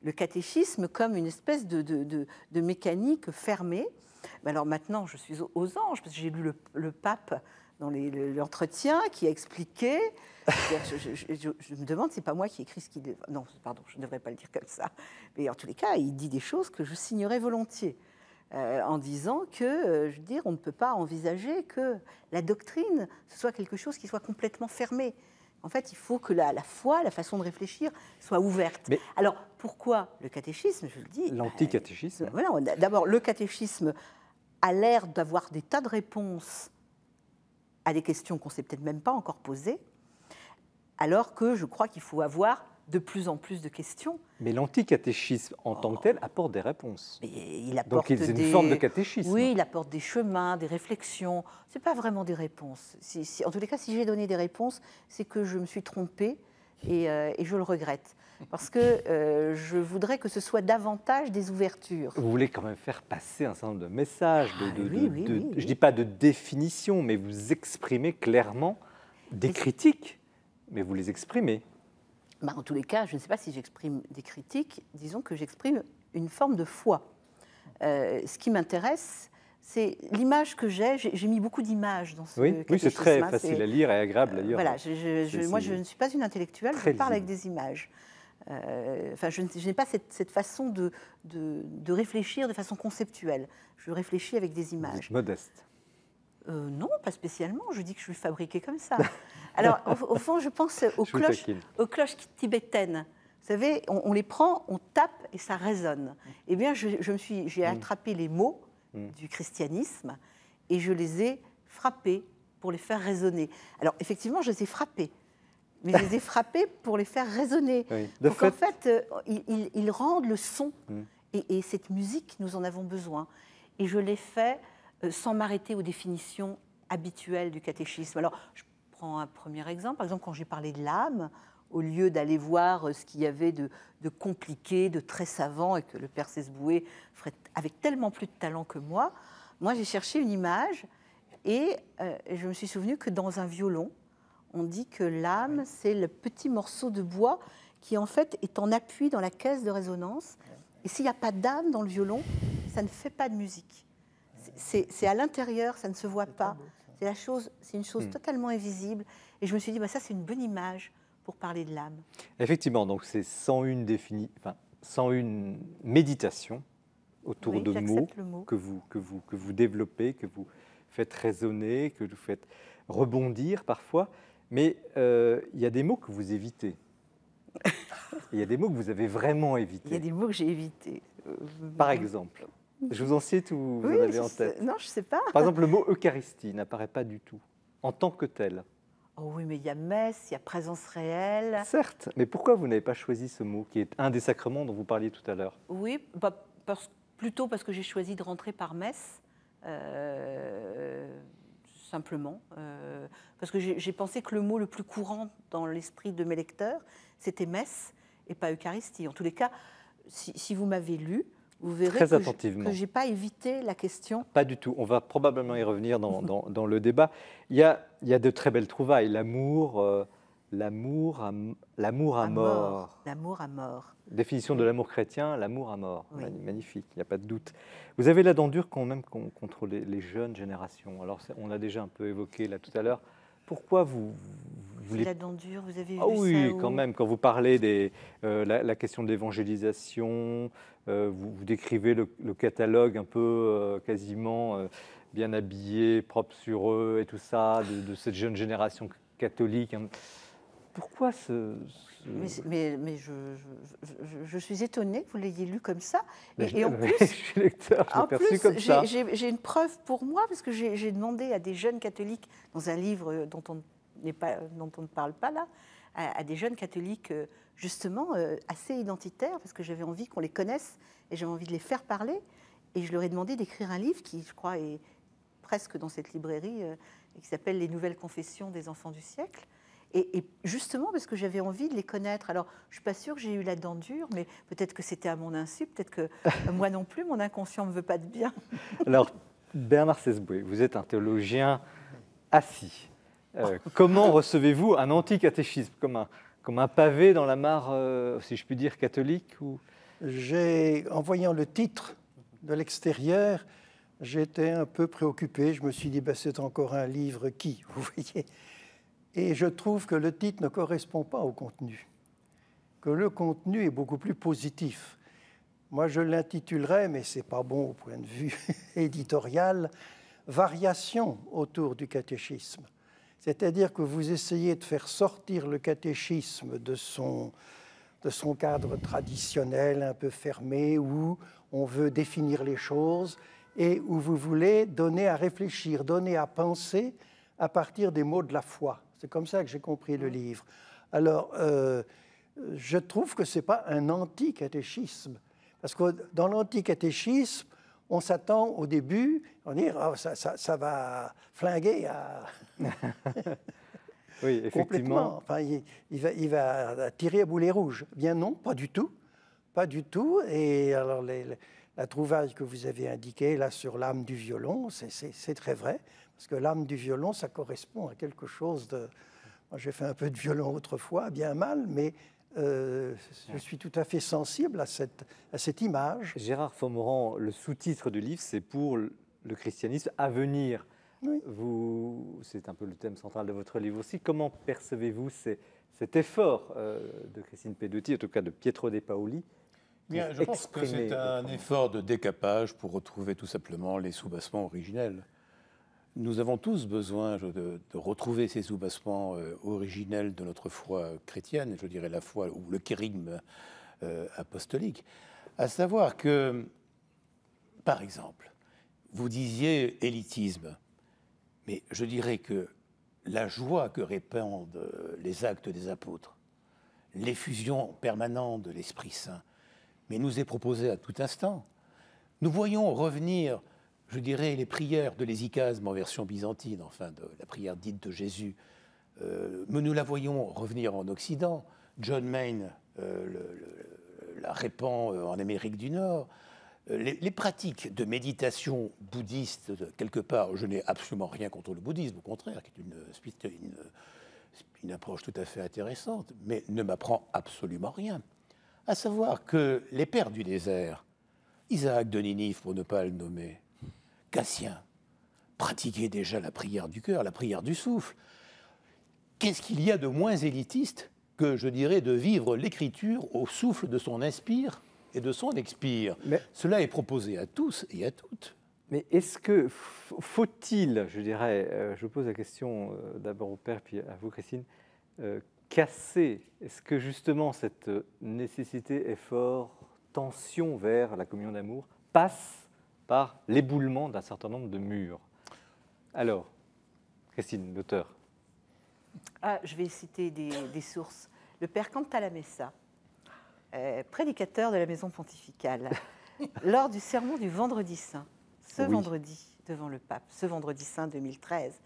Le catéchisme comme une espèce de, de, de, mécanique fermée. Mais alors maintenant, je suis aux anges, parce que j'ai lu le, pape dans l'entretien qui a expliqué. Je, me demande, c'est pas moi qui ai écrit ce qu'il. Non, pardon, je ne devrais pas le dire comme ça. Mais en tous les cas, il dit des choses que je signerais volontiers. Euh, en disant que, euh, je veux dire, on ne peut pas envisager que la doctrine ce soit quelque chose qui soit complètement fermé. En fait, il faut que la, foi, la façon de réfléchir, soit ouverte. Alors, pourquoi le catéchisme Je le dis. Euh, L'anticatéchisme. d'abord, le catéchisme a l'air d'avoir des tas de réponses à des questions qu'on ne s'est peut-être même pas encore posées, alors que je crois qu'il faut avoir de plus en plus de questions. Mais l'anticatéchisme en tant que tel apporte des réponses. il apporte Donc il des... une forme de catéchisme. Oui, il apporte des chemins, des réflexions. Ce n'est pas vraiment des réponses. Si, en tous les cas, si j'ai donné des réponses, c'est que je me suis trompée et, euh, je le regrette. Parce que euh, je voudrais que ce soit davantage des ouvertures. Vous voulez quand même faire passer un certain nombre de messages, de, ah, de, je dis pas de définition, mais vous exprimez clairement des critiques, mais vous les exprimez. Bah, en tous les cas, je ne sais pas si j'exprime des critiques, disons que j'exprime une forme de foi. Euh, ce qui m'intéresse, c'est l'image que j'ai. J'ai mis beaucoup d'images dans ce. Oui, oui c'est très hein, facile à lire et agréable d'ailleurs. voilà, moi je ne suis pas une intellectuelle, je parle avec des images. Euh, enfin, je n'ai pas cette, cette façon de, de, de, réfléchir de façon conceptuelle. Je réfléchis avec des images. Modeste. Euh, non, pas spécialement. Je dis que je suis fabriquée comme ça. Alors, au, fond, je pense aux, cloches, tibétaines. Vous savez, on, les prend, on tape et ça résonne. Eh bien, je, me suis, j'ai hmm. attrapé les mots hmm. du christianisme et je les ai frappés pour les faire résonner. Alors, effectivement, je les ai frappés. Mais je les ai frappés pour les faire résonner. Donc, en fait, euh, ils, rendent le son. Hmm. et, cette musique, nous en avons besoin. Et je l'ai fait euh, sans m'arrêter aux définitions habituelles du catéchisme. Alors, je prends un premier exemple. Par exemple, quand j'ai parlé de l'âme, au lieu d'aller voir euh, ce qu'il y avait de, compliqué, de très savant, et que le père Cesboué ferait avec tellement plus de talent que moi, moi j'ai cherché une image et euh, je me suis souvenu que dans un violon, on dit que l'âme, c'est le petit morceau de bois qui en fait est en appui dans la caisse de résonance. Et s'il n'y a pas d'âme dans le violon, ça ne fait pas de musique c'est à l'intérieur, ça ne se voit pas. C'est la chose, c'est une chose hmm. totalement invisible. Et je me suis dit, bah, ça c'est une bonne image pour parler de l'âme. Effectivement, donc c'est une défini, enfin, une méditation autour de mots que vous que vous que vous développez, que vous faites résonner, que vous faites rebondir parfois. Mais euh, il y a des mots que vous évitez. Il y a des mots que vous avez vraiment évités. Il y a des mots que j'ai évités. Euh, Par euh, exemple je vous en cite ou vous en avez en tête Non, je ne sais pas. Par exemple, le mot Eucharistie n'apparaît pas du tout, en tant que tel. Oh oui, mais il y a messe, il y a présence réelle. Certes, mais pourquoi vous n'avez pas choisi ce mot, qui est un des sacrements dont vous parliez tout à l'heure Oui, bah, plutôt parce que j'ai choisi de rentrer par messe, euh, simplement. Euh, parce que j'ai pensé que le mot le plus courant dans l'esprit de mes lecteurs, c'était messe et pas Eucharistie. En tous les cas, si vous m'avez lu, vous verrez Très que je n'ai pas évité la question. Pas du tout. On va probablement y revenir dans, le débat. Il y, a, il y, de très belles trouvailles. L'amour, euh, l'amour, à, l'amour à, mort. L'amour à mort. Définition de l'amour chrétien, l'amour à mort. Magnifique, il n'y a pas de doute. Vous avez la dent dure quand même contre les, les jeunes générations. Alors, on l'a déjà un peu évoqué là tout à l'heure. Pourquoi vous, vous la vous avez ah oui, quand même, quand vous parlez de euh, la, question de l'évangélisation, euh, vous, décrivez le, catalogue un peu euh, quasiment bien habillé, propre sur eux et tout ça, de, cette jeune génération catholique. Hein. Pourquoi ce... Mais, je, suis étonnée que vous l'ayez lu comme ça. Et, en plus, je en plus, J'ai une preuve pour moi, parce que j'ai demandé à des jeunes catholiques, dans un livre dont on pas, dont on ne parle pas là, à, des jeunes catholiques euh, justement euh, assez identitaires, parce que j'avais envie qu'on les connaisse et j'avais envie de les faire parler. Et je leur ai demandé d'écrire un livre qui, je crois, est presque dans cette librairie, euh, qui s'appelle Les Nouvelles Confessions des enfants du siècle. Et, justement parce que j'avais envie de les connaître. Alors, je suis pas sûre que j'ai eu la dent dure, mais peut-être que c'était à mon insu, peut-être que moi non plus, mon inconscient me veut pas de bien. Alors, Bernard Sesboué, vous êtes un théologien assis, euh, comment recevez-vous un anticatéchisme comme un, comme un pavé dans la mare, euh, si je puis dire, catholique J'ai, en voyant le titre de l'extérieur, j'étais un peu préoccupé. Je me suis dit, bah, c'est encore un livre qui, vous voyez. Et je trouve que le titre ne correspond pas au contenu, que le contenu est beaucoup plus positif. Moi, je l'intitulerais, mais ce n'est pas bon au point de vue éditorial, Variation autour du catéchisme c'est-à-dire que vous essayez de faire sortir le catéchisme de son, de son cadre traditionnel un peu fermé où on veut définir les choses et où vous voulez donner à réfléchir, donner à penser à partir des mots de la foi. C'est comme ça que j'ai compris le livre. Alors, euh, je trouve que ce n'est pas un anti-catéchisme. parce que dans l'anti-catéchisme, on s'attend au début, on dit oh, ça, va flinguer ah. Complètement. il, va, tirer à boulet rouge. bien non, pas du tout. Pas du tout. Et alors, la trouvaille que vous avez indiquée là sur l'âme du violon, c'est très vrai. Parce que l'âme du violon, ça correspond à quelque chose de. Moi, j'ai fait un peu de violon autrefois, bien mal, mais euh, je suis tout à fait sensible à cette, image. Gérard Fomoran, le sous-titre du livre, c'est pour le christianisme à venir. Vous, c'est un peu le thème central de votre livre aussi. Comment percevez-vous cet effort euh, de Christine Pedotti, en tout cas de Pietro De Paoli Je pense que c'est un effort de décapage pour retrouver tout simplement les soubassements originels. Nous avons tous besoin de, retrouver ces soubassements euh, originels de notre foi chrétienne, je dirais la foi ou le kérigme euh, apostolique, à savoir que, par exemple, vous disiez élitisme, mais je dirais que la joie que répandent euh, les actes des apôtres, l'effusion permanente de l'Esprit Saint, mais nous est proposée à tout instant. Nous voyons revenir je dirais, les prières de l'ésychasme en version byzantine, enfin de la prière dite de Jésus, euh, mais nous la voyons revenir en Occident. John Mayne euh, la répand euh, en Amérique du Nord. Les, pratiques de méditation bouddhiste, quelque part, je n'ai absolument rien contre le bouddhisme, au contraire, qui est une, une approche tout à fait intéressante, mais ne m'apprend absolument rien. À savoir que les pères du désert, Isaac de Ninive pour ne pas le nommer, Cassien pratiquait déjà la prière du cœur, la prière du souffle. Qu'est-ce qu'il y a de moins élitiste que, je dirais, de vivre l'écriture au souffle de son inspire et de son expire Cela est proposé à tous et à toutes. Mais est-ce que faut-il, je dirais, euh, je pose la question euh, d'abord au père puis à vous, Christine, euh, casser Est-ce que justement cette nécessité, effort, tension vers la communion d'amour passe par l'éboulement d'un certain nombre de murs. Alors, Christine, l'auteur. Ah, je vais citer des, sources. Le père Cantalamessa, euh, prédicateur de la maison pontificale, lors du sermon du Vendredi Saint, ce vendredi devant le pape, ce vendredi saint 2013,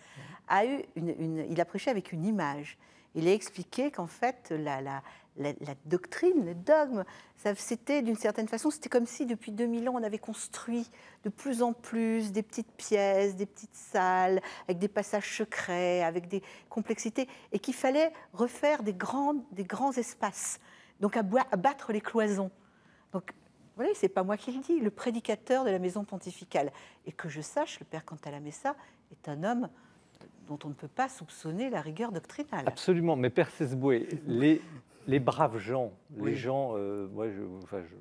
a eu une, il a prêché avec une image. Il a expliqué qu'en fait, la, la, la, doctrine, le dogme. C'était d'une certaine façon, c'était comme si depuis 2000 ans, on avait construit de plus en plus des petites pièces, des petites salles, avec des passages secrets, avec des complexités, et qu'il fallait refaire des, grandes, des grands espaces, donc abattre les cloisons. Donc voilà, c'est pas moi qui le dis, le prédicateur de la maison pontificale. Et que je sache, le père Cantalamessa est un homme dont on ne peut pas soupçonner la rigueur doctrinale. Absolument, mais Père Sesboué, les les braves gens, les gens, euh,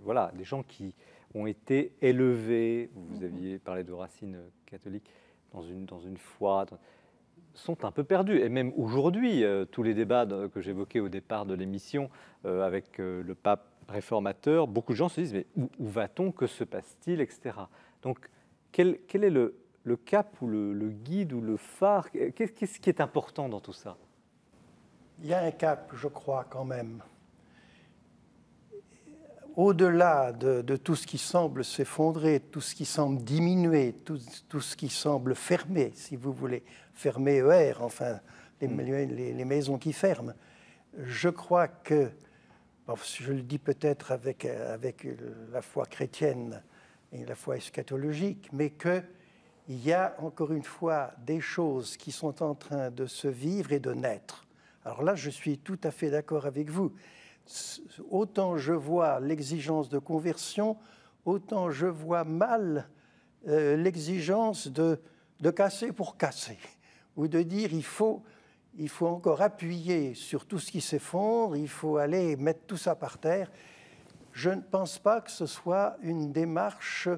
voilà, des gens qui ont été élevés, vous mhm. aviez parlé de racines catholiques, dans une, dans foi, sont un peu perdus. Et même aujourd'hui, euh, tous les débats que j'évoquais au départ de l'émission euh, avec le pape réformateur, beaucoup de gens se disent, mais où, va-t-on, que se passe-t-il, etc. Donc, quel, est le, cap ou le guide ou le phare Qu'est-ce qui est important dans tout ça il y a un cap, je crois, quand même. Au-delà de, tout ce qui semble s'effondrer, tout ce qui semble diminuer, tout, ce qui semble fermer, si vous voulez, fermer ER, enfin, mm. les, les, maisons qui ferment, je crois que, je le dis peut-être avec, avec la foi chrétienne et la foi eschatologique, mais que il y a encore une fois des choses qui sont en train de se vivre et de naître. Alors là, je suis tout à fait d'accord avec vous. Autant je vois l'exigence de conversion, autant je vois mal euh, l'exigence de, casser pour casser, ou de dire il faut, il faut encore appuyer sur tout ce qui s'effondre, il faut aller mettre tout ça par terre. Je ne pense pas que ce soit une démarche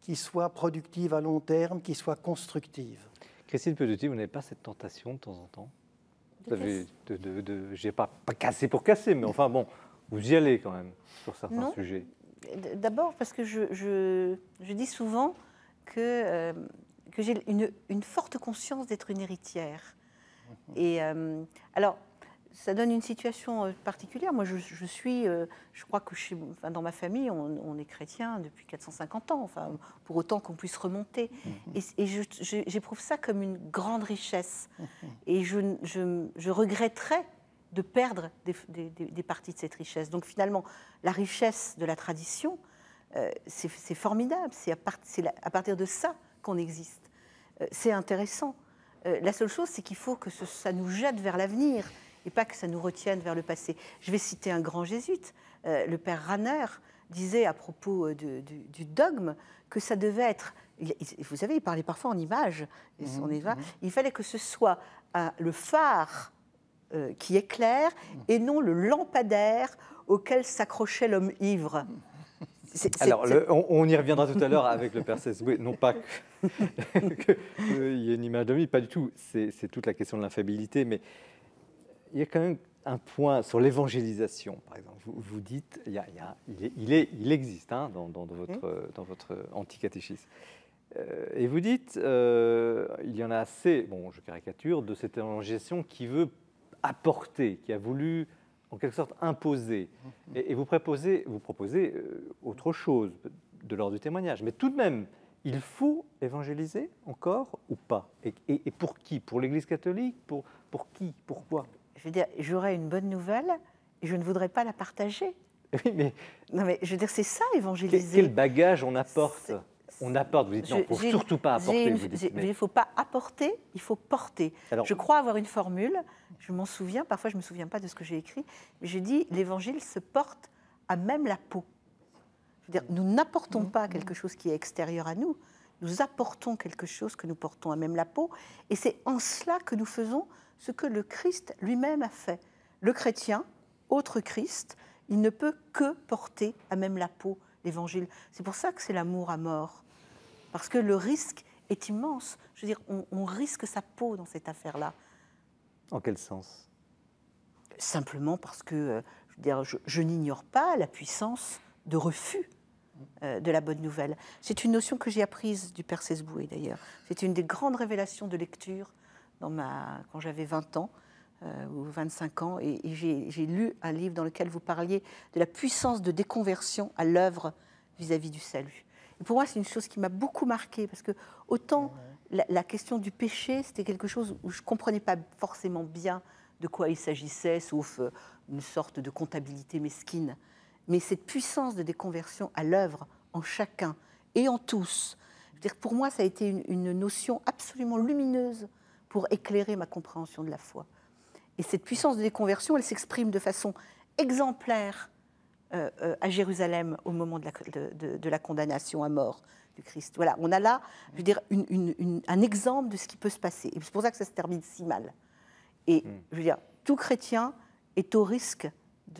qui soit productive à long terme, qui soit constructive. Christine Peduti, vous n'avez pas cette tentation de temps en temps j'ai pas, pas cassé pour casser, mais enfin bon, vous y allez quand même sur certains sujets. D'abord parce que je, je, dis souvent que, euh, que j'ai une, forte conscience d'être une héritière. Mhm. Et euh, alors, ça donne une situation euh, particulière. Moi, je, suis, euh, je crois que dans ma famille, on, est chrétien depuis 450 ans, enfin, pour autant qu'on puisse remonter. Mmh. Et, j'éprouve ça comme une grande richesse. Mmh. Et je, regretterais de perdre des, parties de cette richesse. Donc finalement, la richesse de la tradition, euh, c'est formidable. C'est à, à, partir de ça qu'on existe. c'est intéressant. la seule chose, c'est qu'il faut que ça nous jette vers l'avenir et pas que ça nous retienne vers le passé. Je vais citer un grand jésuite, euh, le père Ranner, disait à propos euh, du, dogme que ça devait être. vous savez, il parlait parfois en images, mhm, mhm. Il fallait que ce soit euh, le phare qui éclaire mhm. et non le lampadaire auquel s'accrochait l'homme ivre. Alors, on, y reviendra tout à l'heure avec le père Sesboué. Non pas qu'il y ait une image de lui, pas du tout. C'est toute la question de l'infabilité, mais il y a quand même un point sur l'évangélisation, par exemple. Vous, vous dites, il, il, est, il, existe hein, dans, votre, mm-hmm. dans votre anticatéchisme. Euh, et vous dites, euh, il y en a assez, bon, je caricature, de cette évangélisation qui veut apporter, qui a voulu en quelque sorte imposer. Mm-hmm. Et, vous, proposez, vous euh, autre chose de l'ordre du témoignage. Mais tout de même, il faut évangéliser encore ou pas et, pour qui Pour l'Église catholique pour, pour qui Pourquoi je veux dire, j'aurais une bonne nouvelle et je ne voudrais pas la partager. Oui, mais. Non, mais je veux dire, c'est ça, évangéliser. Quel, bagage on apporte On apporte, vous dites, non, il ne faut surtout pas apporter. Il ne faut pas apporter, il faut porter. Alors, je crois avoir une formule, je m'en souviens, parfois je ne me souviens pas de ce que j'ai écrit, mais je dis l'évangile se porte à même la peau. Je veux dire, nous n'apportons mmh. pas quelque chose qui est extérieur à nous, nous apportons quelque chose que nous portons à même la peau, et c'est en cela que nous faisons ce que le Christ lui-même a fait. Le chrétien, autre Christ, il ne peut que porter à même la peau l'évangile. C'est pour ça que c'est l'amour à mort, parce que le risque est immense. Je veux dire, on, risque sa peau dans cette affaire-là. En quel sens Simplement parce que euh, je, je n'ignore pas la puissance de refus euh, de la bonne nouvelle. C'est une notion que j'ai apprise du Père Sesboué d'ailleurs. C'était une des grandes révélations de lecture quand j'avais 20 ans euh, ou 25 ans. Et, j'ai lu un livre dans lequel vous parliez de la puissance de déconversion à l'œuvre vis-à-vis du salut. pour moi, c'est une chose qui m'a beaucoup marquée parce que autant la, la, question du péché, c'était quelque chose où je ne comprenais pas forcément bien de quoi il s'agissait, sauf euh, une sorte de comptabilité mesquine mais cette puissance de déconversion à l'œuvre en chacun et en tous, dire, pour moi, ça a été une, notion absolument lumineuse pour éclairer ma compréhension de la foi. Et cette puissance de déconversion, elle s'exprime de façon exemplaire euh, euh, à Jérusalem au moment de la, la, condamnation à mort du Christ. Voilà, on a là, je veux dire, un exemple de ce qui peut se passer. Et c'est pour ça que ça se termine si mal. Et hmm. je veux dire, tout chrétien est au risque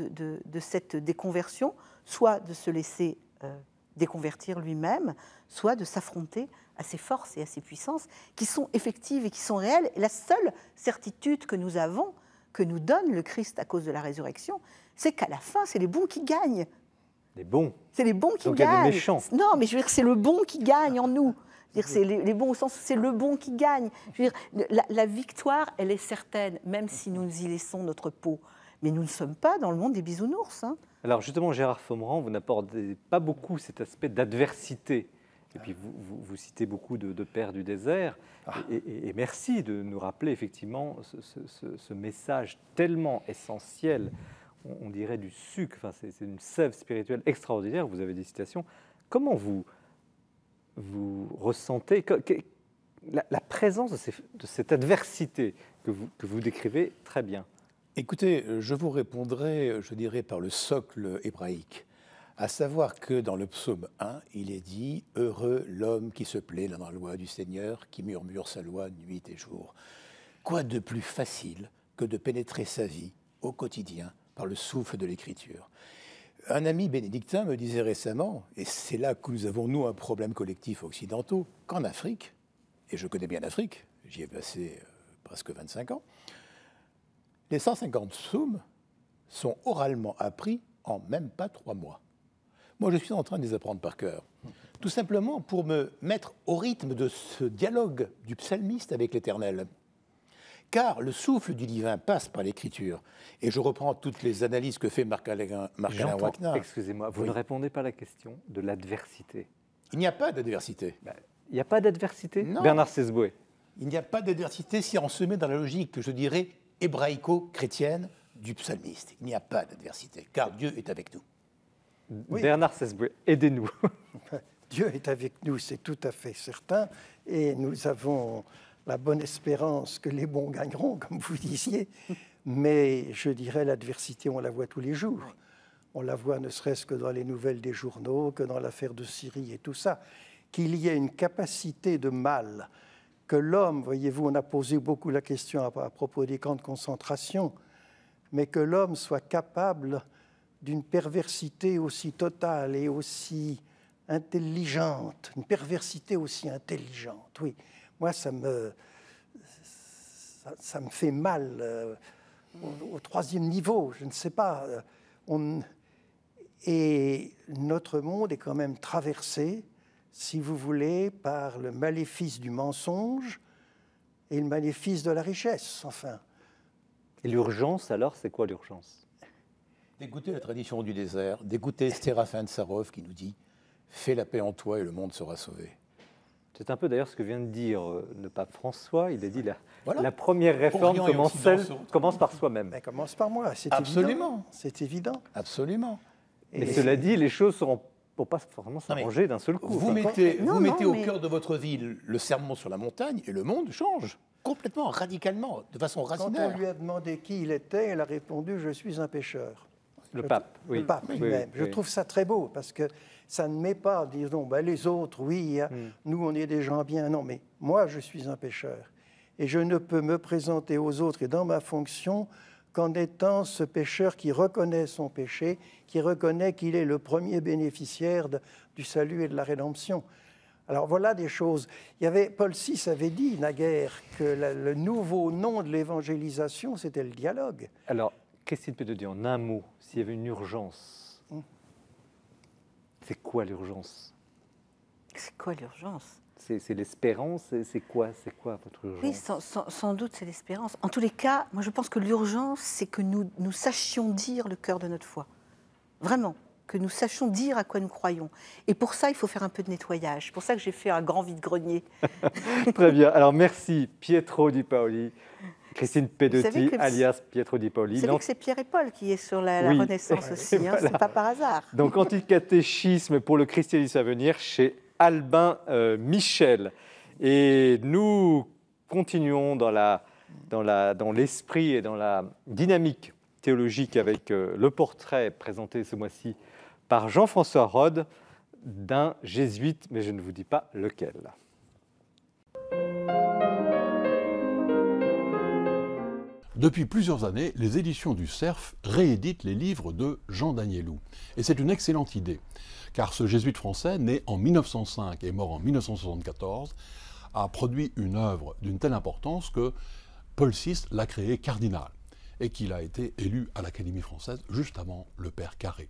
de, cette déconversion, soit de se laisser euh, déconvertir lui-même, soit de s'affronter à ses forces et à ses puissances qui sont effectives et qui sont réelles. Et la seule certitude que nous avons, que nous donne le Christ à cause de la résurrection, c'est qu'à la fin, c'est les bons qui gagnent. Les bons C'est les bons qui Donc gagnent. Il y a des méchants. Non, mais je veux dire, c'est le bon qui gagne en nous. C'est les, bons au sens c'est le bon qui gagne. la, victoire, elle est certaine, même si nous y laissons notre peau. Mais nous ne sommes pas dans le monde des bisounours. Hein. Alors justement, Gérard Fomerand, vous n'apportez pas beaucoup cet aspect d'adversité. Et puis vous, vous, citez beaucoup de, de pères du désert. Ah. Et, merci de nous rappeler effectivement ce, message tellement essentiel, on, dirait du sucre, enfin, c'est une sève spirituelle extraordinaire, vous avez des citations. Comment vous, vous ressentez la, présence de, de, cette adversité que que vous décrivez très bien Écoutez, euh, je vous répondrai, euh, je dirais, par le socle hébraïque, à savoir que dans le psaume 1, il est dit « Heureux l'homme qui se plaît dans la loi du Seigneur, qui murmure sa loi nuit et jour ». Quoi de plus facile que de pénétrer sa vie au quotidien par le souffle de l'écriture un ami bénédictin me disait récemment, et c'est là que nous avons, nous, un problème collectif occidentaux, qu'en Afrique, et je connais bien l'Afrique, j'y ai passé euh, presque 25 ans, les 150 psaumes sont oralement appris en même pas trois mois. Moi, je suis en train de les apprendre par cœur. Tout simplement pour me mettre au rythme de ce dialogue du psalmiste avec l'Éternel. Car le souffle du divin passe par l'écriture. Et je reprends toutes les analyses que fait Marc-Alain Wagner. Excusez-moi, vous ne répondez pas à la question de l'adversité. Il n'y a pas d'adversité. Bah, il n'y a pas d'adversité Bernard Sesboué. Il n'y a pas d'adversité si on se met dans la logique, je dirais, hébraïco-chrétienne du psalmiste. Il n'y a pas d'adversité, car Dieu est avec nous. Bernard Sesboué, aidez-nous. Dieu est avec nous, c'est tout à fait certain, et nous avons la bonne espérance que les bons gagneront, comme vous disiez, mais je dirais l'adversité, on la voit tous les jours. On la voit ne serait-ce que dans les nouvelles des journaux, que dans l'affaire de Syrie et tout ça. Qu'il y ait une capacité de mal que l'homme, voyez-vous, on a posé beaucoup la question à, propos des camps de concentration, mais que l'homme soit capable d'une perversité aussi totale et aussi intelligente, une perversité aussi intelligente. Oui, moi, ça me, ça, me fait mal euh, au, troisième niveau, je ne sais pas. Euh, on, et notre monde est quand même traversé si vous voulez, par le maléfice du mensonge et le maléfice de la richesse, enfin. Et l'urgence, alors, c'est quoi l'urgence Dégoûter la tradition du désert, dégoûter Stéraphin de Sarov qui nous dit Fais la paix en toi et le monde sera sauvé. C'est un peu d'ailleurs ce que vient de dire euh, le pape François. Il a dit la, la première réforme commence, par soi-même. Elle ben, commence par moi, c'est évident. Absolument. C'est évident. Absolument. et cela dit, les choses seront pour pas forcément s'arranger d'un seul coup. Vous mettez, vous mettez au cœur de votre ville le serment sur la montagne et le monde change complètement, radicalement, de façon radicale. Quand on lui a demandé qui il était, elle a répondu Je suis un pêcheur. Le pape, Le pape lui même. Je trouve ça très beau parce que ça ne met pas, disons, ben, les autres, oui, hein, hmm. nous on est des gens bien. Non, mais moi je suis un pêcheur et je ne peux me présenter aux autres et dans ma fonction qu'en étant ce pécheur qui reconnaît son péché, qui reconnaît qu'il est le premier bénéficiaire du salut et de la rédemption. Alors voilà des choses. Il y avait, Paul VI avait dit naguère que le nouveau nom de l'évangélisation, c'était le dialogue. Alors, qu'est-ce qu'il peut te dire en un mot, s'il y avait une urgence hum. C'est quoi l'urgence C'est quoi l'urgence c'est l'espérance C'est quoi, quoi votre urgence Oui, sans, doute, c'est l'espérance. En tous les cas, moi, je pense que l'urgence, c'est que nous, sachions dire le cœur de notre foi. Vraiment que nous sachions dire à quoi nous croyons. Et pour ça, il faut faire un peu de nettoyage. C'est pour ça que j'ai fait un grand vide-grenier. Très bien. Alors merci Pietro Di Paoli, Christine Pedotti, alias Pietro Di Paoli. C'est que c'est Pierre et Paul qui est sur la, Renaissance aussi, hein, Ce n'est pas par hasard. Donc anti-catéchisme pour le christianisme à venir chez Albin euh, Michel. Et nous continuons dans l'esprit et dans la dynamique théologique avec euh, le portrait présenté ce mois-ci par Jean-François Rode d'un jésuite, mais je ne vous dis pas lequel. Depuis plusieurs années, les éditions du Cerf rééditent les livres de Jean Danielou. Et c'est une excellente idée, car ce jésuite français, né en 1905 et mort en 1974, a produit une œuvre d'une telle importance que Paul VI l'a créé cardinal et qu'il a été élu à l'Académie française juste avant le père Carré.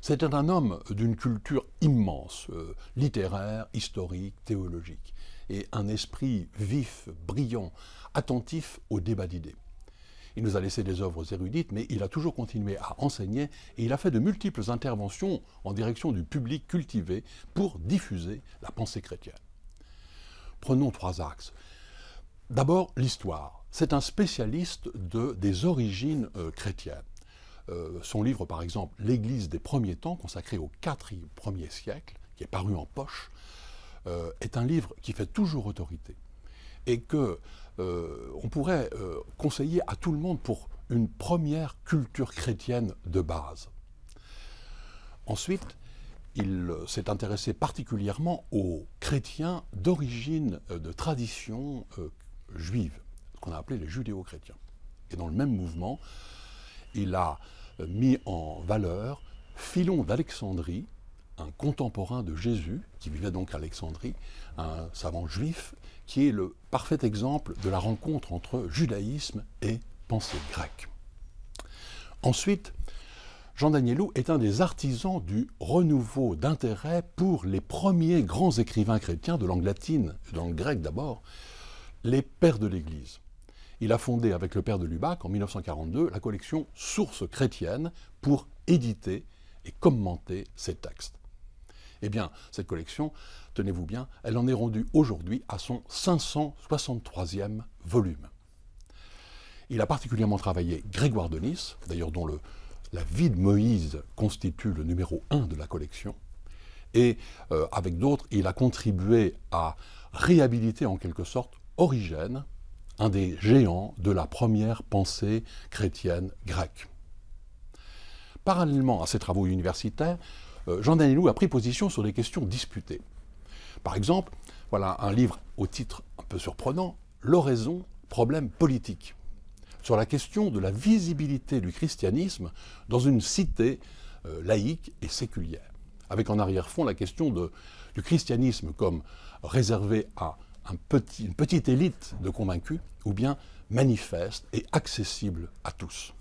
C'était un homme d'une culture immense, euh, littéraire, historique, théologique, et un esprit vif, brillant, attentif au débat d'idées. Il nous a laissé des œuvres érudites, mais il a toujours continué à enseigner et il a fait de multiples interventions en direction du public cultivé pour diffuser la pensée chrétienne. Prenons trois axes. D'abord, l'histoire. C'est un spécialiste des origines euh, chrétiennes. Euh, son livre, par exemple, L'Église des premiers temps, consacré au 4 premier siècle, qui est paru en poche, euh, est un livre qui fait toujours autorité. Et que euh, on pourrait euh, conseiller à tout le monde pour une première culture chrétienne de base. Ensuite, il euh, s'est intéressé particulièrement aux chrétiens d'origine, de tradition juive, qu'on a appelé les judéo-chrétiens. Et dans le même mouvement, il a mis en valeur Philon d'Alexandrie, un contemporain de Jésus, qui vivait donc à Alexandrie, un savant juif qui est le parfait exemple de la rencontre entre judaïsme et pensée grecque. Ensuite, Jean Danielou est un des artisans du renouveau d'intérêt pour les premiers grands écrivains chrétiens de langue latine, de langue grecque d'abord, les pères de l'Église. Il a fondé avec le père de Lubac en 1942 la collection Sources chrétiennes pour éditer et commenter ces textes. Eh bien, cette collection, tenez-vous bien, elle en est rendue aujourd'hui à son 563e volume. Il a particulièrement travaillé Grégoire de Nice, d'ailleurs dont la vie de Moïse constitue le numéro 1 de la collection, et euh, avec d'autres, il a contribué à réhabiliter en quelque sorte Origène, un des géants de la première pensée chrétienne grecque. Parallèlement à ses travaux universitaires, euh, Jean Danilou a pris position sur des questions disputées. Par exemple, voilà un livre au titre un peu surprenant, L'oraison, problème politique, sur la question de la visibilité du christianisme dans une cité euh, laïque et séculière, avec en arrière-fond la question du christianisme comme réservé à une petite élite de convaincus, ou bien manifeste et accessible à tous.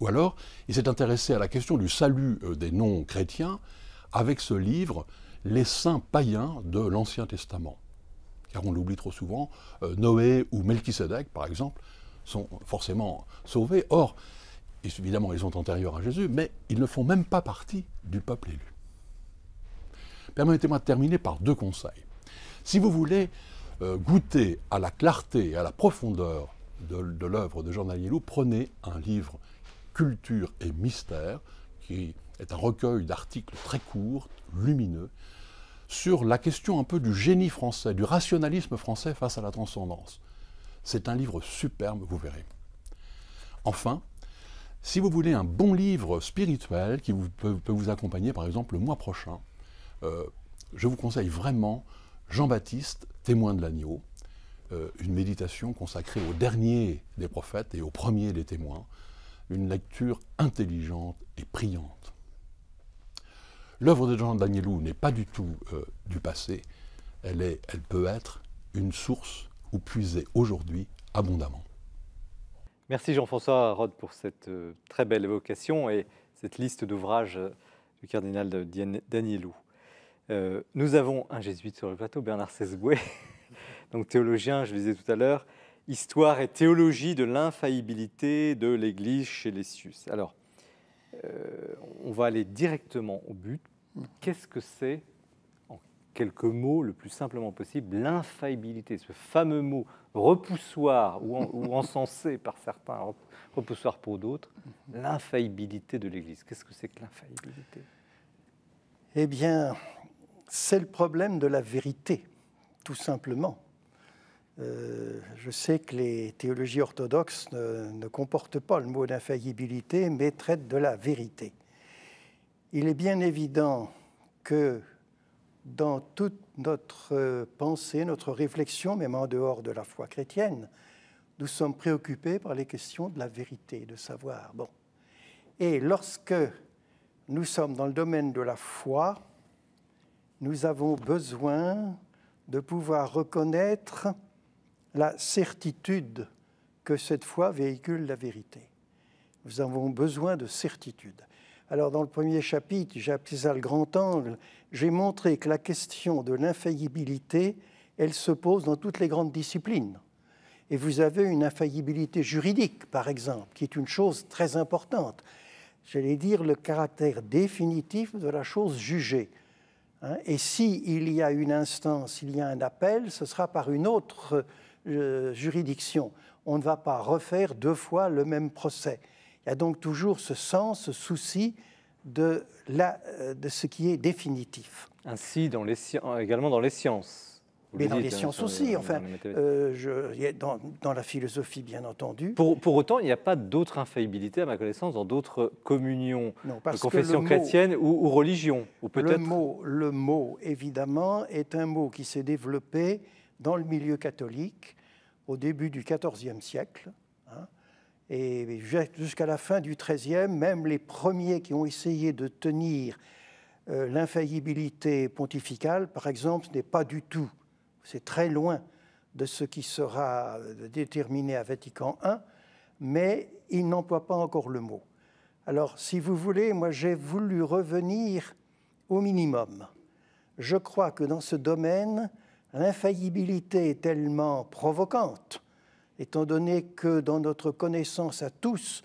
Ou alors, il s'est intéressé à la question du salut euh, des non-chrétiens avec ce livre Les saints païens de l'Ancien Testament. Car on l'oublie trop souvent, euh, Noé ou Melchisedec, par exemple, sont forcément sauvés. Or, évidemment, ils sont antérieurs à Jésus, mais ils ne font même pas partie du peuple élu. Permettez-moi de terminer par deux conseils. Si vous voulez euh, goûter à la clarté et à la profondeur de, l'œuvre de Jean Danielou, prenez un livre Culture et Mystère, qui est un recueil d'articles très courts, lumineux, sur la question un peu du génie français, du rationalisme français face à la transcendance. C'est un livre superbe, vous verrez. Enfin, si vous voulez un bon livre spirituel qui peut, vous accompagner, par exemple, le mois prochain, euh, je vous conseille vraiment Jean-Baptiste, témoin de l'agneau, euh, une méditation consacrée au dernier des prophètes et au premier des témoins une lecture intelligente et priante. L'œuvre de Jean Danielou n'est pas du tout euh, du passé, elle, est, elle peut être une source où puiser aujourd'hui abondamment. Merci Jean-François Rod pour cette euh, très belle évocation et cette liste d'ouvrages euh, du cardinal Danielou. Euh, nous avons un jésuite sur le plateau, Bernard Sesgouet, donc théologien, je le disais tout à l'heure, Histoire et théologie de l'infaillibilité de l'Église chez les Sius. Alors, euh, on va aller directement au but. Qu'est-ce que c'est, en quelques mots, le plus simplement possible, l'infaillibilité Ce fameux mot repoussoir ou, ou encensé par certains, repoussoir pour d'autres, l'infaillibilité de l'Église. Qu'est-ce que c'est que l'infaillibilité Eh bien, c'est le problème de la vérité, tout simplement. Euh, je sais que les théologies orthodoxes ne, ne comportent pas le mot d'infaillibilité, mais traitent de la vérité. Il est bien évident que dans toute notre euh, pensée, notre réflexion, même en dehors de la foi chrétienne, nous sommes préoccupés par les questions de la vérité, de savoir. Bon. Et lorsque nous sommes dans le domaine de la foi, nous avons besoin de pouvoir reconnaître la certitude que cette foi véhicule la vérité. Nous avons besoin de certitude. Alors dans le premier chapitre, j'ai appelé ça le grand angle, j'ai montré que la question de l'infaillibilité, elle se pose dans toutes les grandes disciplines. Et vous avez une infaillibilité juridique, par exemple, qui est une chose très importante. J'allais dire le caractère définitif de la chose jugée. Hein, et s'il il y a une instance, il y a un appel, ce sera par une autre euh, juridiction. On ne va pas refaire deux fois le même procès. Il y a donc toujours ce sens, ce souci de, la, euh, de ce qui est définitif. Ainsi, dans les, également dans les sciences. mais dans les hein, sciences aussi, enfin, euh, je, dans, la philosophie, bien entendu. Pour, pour autant, il n'y a pas d'autre infaillibilité, à ma connaissance, dans d'autres communions, non, parce confessions ou, ou religions. Ou le, mot, le mot, évidemment, est un mot qui s'est développé dans le milieu catholique au début du XIVe siècle. Hein, et jusqu'à la fin du XIIIe, même les premiers qui ont essayé de tenir euh, l'infaillibilité pontificale, par exemple, ce n'est pas du tout, c'est très loin de ce qui sera euh, déterminé à Vatican I, mais ils n'emploient pas encore le mot. Alors, si vous voulez, moi j'ai voulu revenir au minimum. Je crois que dans ce domaine, L'infaillibilité est tellement provocante, étant donné que dans notre connaissance à tous,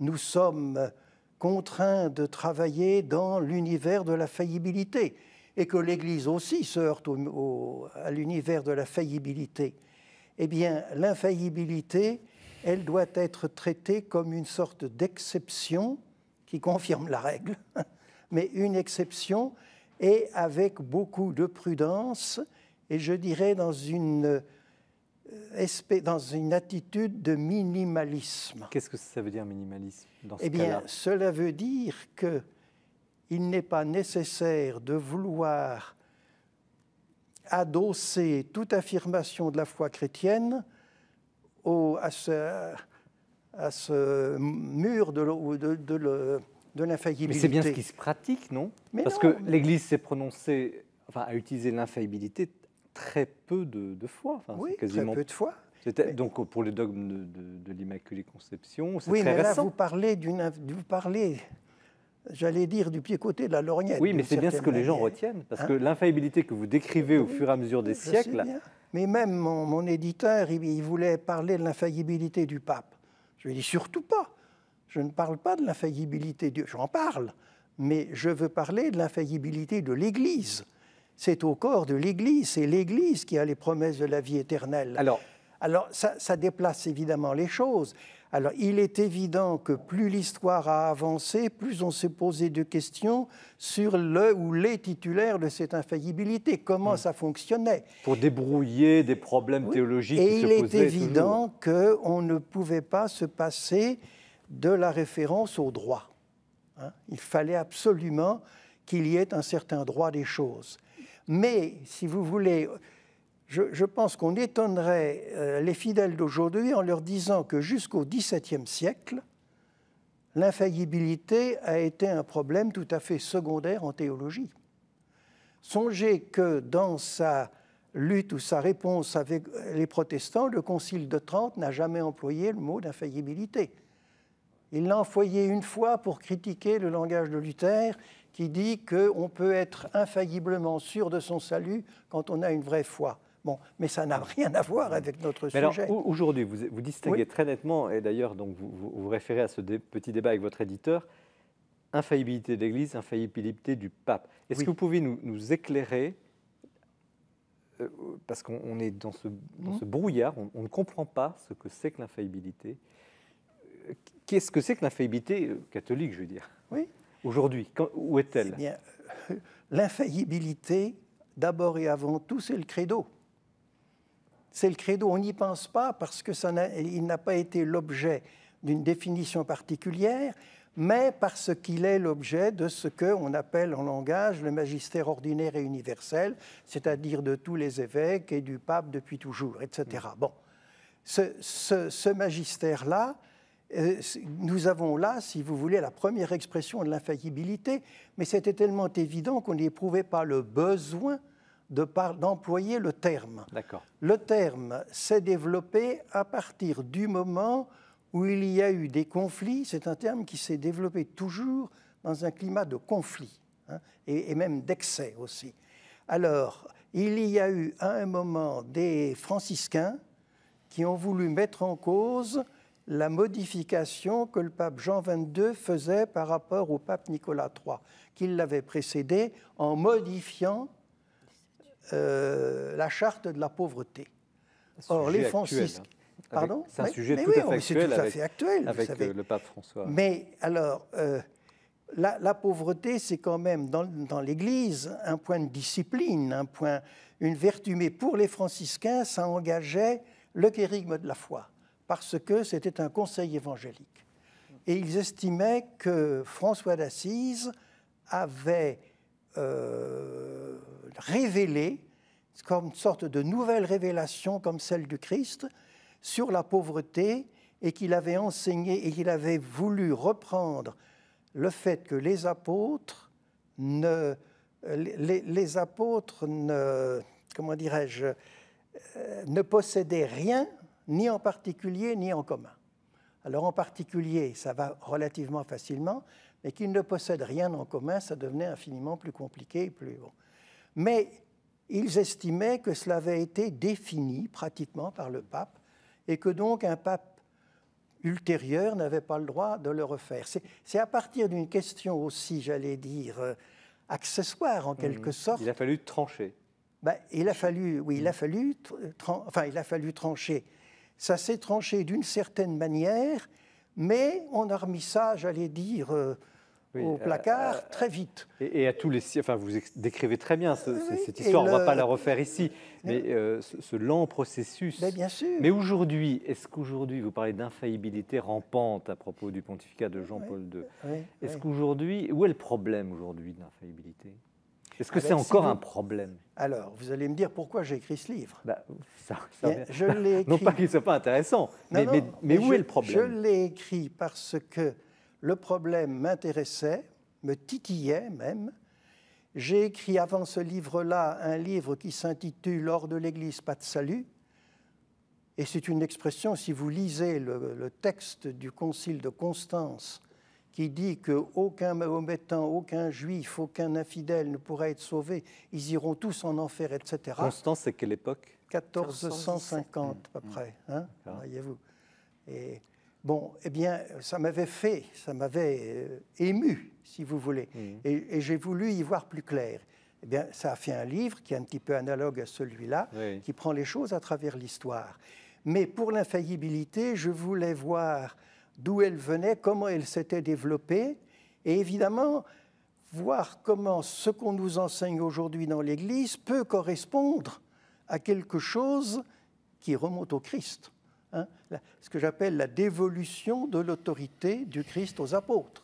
nous sommes contraints de travailler dans l'univers de la faillibilité, et que l'Église aussi se heurte à l'univers de la faillibilité. Eh bien, l'infaillibilité, elle doit être traitée comme une sorte d'exception qui confirme la règle, mais une exception et avec beaucoup de prudence et je dirais dans une, euh, dans une attitude de minimalisme. Qu'est-ce que ça veut dire minimalisme dans ce Eh bien, cela veut dire que il n'est pas nécessaire de vouloir adosser toute affirmation de la foi chrétienne au, à, ce, à, ce, mur de, de, de l'infaillibilité. Mais c'est bien ce qui se pratique, non mais Parce que l'Église s'est prononcée, enfin, a utilisé l'infaillibilité très peu de, fois. foi. oui, très peu de foi. Donc pour les dogmes de, l'Immaculée Conception, c'est oui, mais Là, vous parlez vous parlez, j'allais dire du pied côté de la lorgnette. Oui, mais c'est bien ce que les gens retiennent, parce hein que l'infaillibilité que vous décrivez au fur et à mesure des siècles. Mais même mon, éditeur, il, voulait parler de l'infaillibilité du pape. Je lui ai dit surtout pas. Je ne parle pas de l'infaillibilité dieu J'en parle, mais je veux parler de l'infaillibilité de l'Église c'est au corps de l'Église, c'est l'Église qui a les promesses de la vie éternelle. Alors, Alors ça, déplace évidemment les choses. Alors, il est évident que plus l'histoire a avancé, plus on s'est posé de questions sur le ou les titulaires de cette infaillibilité, comment hmm. ça fonctionnait. Pour débrouiller des problèmes théologiques. Et il est évident qu'on ne pouvait pas se passer de la référence au droit. Hein. il fallait absolument qu'il y ait un certain droit des choses. Mais, si vous voulez, je, pense qu'on étonnerait euh, les fidèles d'aujourd'hui en leur disant que jusqu'au XVIIe siècle, l'infaillibilité a été un problème tout à fait secondaire en théologie. Songez que dans sa lutte ou sa réponse avec les protestants, le Concile de Trente n'a jamais employé le mot d'infaillibilité. Il l'a envoyé une fois pour critiquer le langage de Luther qui dit qu'on peut être infailliblement sûr de son salut quand on a une vraie foi. Bon, mais ça n'a rien à voir avec notre sujet. aujourd'hui, vous, vous, distinguez très nettement, et d'ailleurs, donc vous, vous, référez à ce petit débat avec votre éditeur, infaillibilité de l'Église, infaillibilité du pape. Est-ce que vous pouvez nous, éclairer euh, parce qu'on est dans ce, mhm. ce brouillard, on, on, ne comprend pas ce que c'est que l'infaillibilité. Euh, qu'est-ce que c'est que l'infaillibilité euh, catholique, je veux dire Oui, aujourd'hui Où est-elle euh, l'infaillibilité, d'abord et avant tout, c'est le credo. C'est le credo. On n'y pense pas parce qu'il n'a, pas été l'objet d'une définition particulière, mais parce qu'il est l'objet de ce qu'on appelle en langage le magistère ordinaire et universel, c'est-à-dire de tous les évêques et du pape depuis toujours, etc. Mm. Bon, ce magistère-là, euh, nous avons là, si vous voulez, la première expression de l'infaillibilité, mais c'était tellement évident qu'on n'éprouvait pas le besoin d'employer le terme. Le terme s'est développé à partir du moment où il y a eu des conflits. C'est un terme qui s'est développé toujours dans un climat de conflit hein, et, et, même d'excès aussi. Alors, il y a eu à un moment des franciscains qui ont voulu mettre en cause la modification que le pape Jean XXII faisait par rapport au pape Nicolas III, qui l'avait précédé en modifiant euh, la charte de la pauvreté. Or, les franciscains. Hein. Pardon C'est un sujet tout, à fait actuel, Avec, euh, le pape François. Mais alors, euh, la, pauvreté, c'est quand même dans, l'Église un point de discipline, un point, une vertu. Mais pour les franciscains, ça engageait le kérigme de la foi parce que c'était un conseil évangélique. Et ils estimaient que François d'Assise avait euh, révélé, comme une sorte de nouvelle révélation comme celle du Christ, sur la pauvreté et qu'il avait enseigné et qu'il avait voulu reprendre le fait que les apôtres ne, apôtres ne, comment dirais-je, euh, ne possédaient rien ni en particulier ni en commun. Alors en particulier, ça va relativement facilement, mais qu'ils ne possèdent rien en commun, ça devenait infiniment plus compliqué et plus bon. Mais ils estimaient que cela avait été défini pratiquement par le pape et que donc un pape ultérieur n'avait pas le droit de le refaire. C'est à partir d'une question aussi, j'allais dire, euh, accessoire en mmh. quelque sorte. Il a fallu trancher. Ben, il a fallu, oui, il a mmh. fallu, enfin, il a fallu trancher ça s'est tranché d'une certaine manière, mais on a remis ça, j'allais dire, euh, au euh, placard euh, très vite. Et, à tous les enfin vous décrivez très bien cette histoire, on ne va pas la refaire ici, mais ce, lent processus. Mais bien sûr. Mais aujourd'hui, est-ce qu'aujourd'hui, vous parlez d'infaillibilité rampante à propos du pontificat de Jean-Paul II, est-ce qu'aujourd'hui, où est le problème aujourd'hui de l'infaillibilité est-ce que ah, c'est ben, encore un problème Alors, vous allez me dire pourquoi j'ai écrit ce livre. Bah, non pas qu'il ne soit pas intéressant, mais, où est le problème Je l'ai écrit parce que le problème m'intéressait, me titillait même. J'ai écrit avant ce livre-là un livre qui s'intitule lors de l'Église, pas de salut. Et c'est une expression, si vous lisez le texte du Concile de Constance qui dit qu'aucun mahométan, aucun juif, aucun infidèle ne pourra être sauvé, ils iront tous en enfer, etc. Constance, c'est quelle époque 1450 à peu près, hein, mmh. voyez-vous. Et bon, eh bien, ça m'avait fait, ça m'avait euh, ému, si vous voulez, mmh. et, j'ai voulu y voir plus clair. Eh bien, ça a fait un livre qui est un petit peu analogue à celui-là, qui prend les choses à travers l'histoire. Mais pour l'infaillibilité, je voulais voir d'où elle venait, comment elle s'était développée, et évidemment, voir comment ce qu'on nous enseigne aujourd'hui dans l'Église peut correspondre à quelque chose qui remonte au Christ. Hein, ce que j'appelle la dévolution de l'autorité du Christ aux apôtres.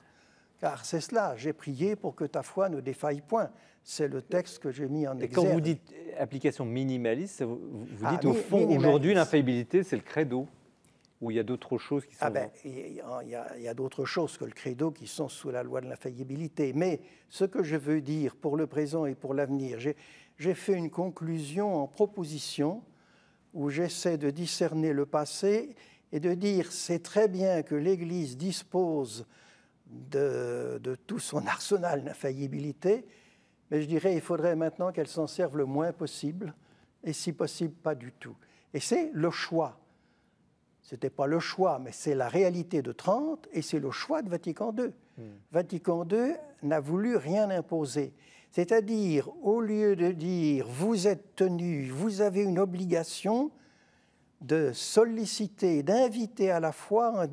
Car c'est cela, j'ai prié pour que ta foi ne défaille point. C'est le texte que j'ai mis en exergue. Et quand vous dites application minimaliste, vous ah, dites au fond, aujourd'hui, l'infaillibilité, c'est le credo. Ou il y a d'autres choses qui ah sont. Ah ben, il y a, d'autres choses que le credo qui sont sous la loi de l'infaillibilité. Mais ce que je veux dire pour le présent et pour l'avenir, j'ai fait une conclusion en proposition où j'essaie de discerner le passé et de dire c'est très bien que l'Église dispose de, tout son arsenal d'infaillibilité, mais je dirais il faudrait maintenant qu'elle s'en serve le moins possible et si possible pas du tout. Et c'est le choix. Ce n'était pas le choix, mais c'est la réalité de 30 et c'est le choix de Vatican II. Hmm. Vatican II n'a voulu rien imposer. C'est-à-dire, au lieu de dire vous êtes tenu, vous avez une obligation de solliciter, d'inviter à la foi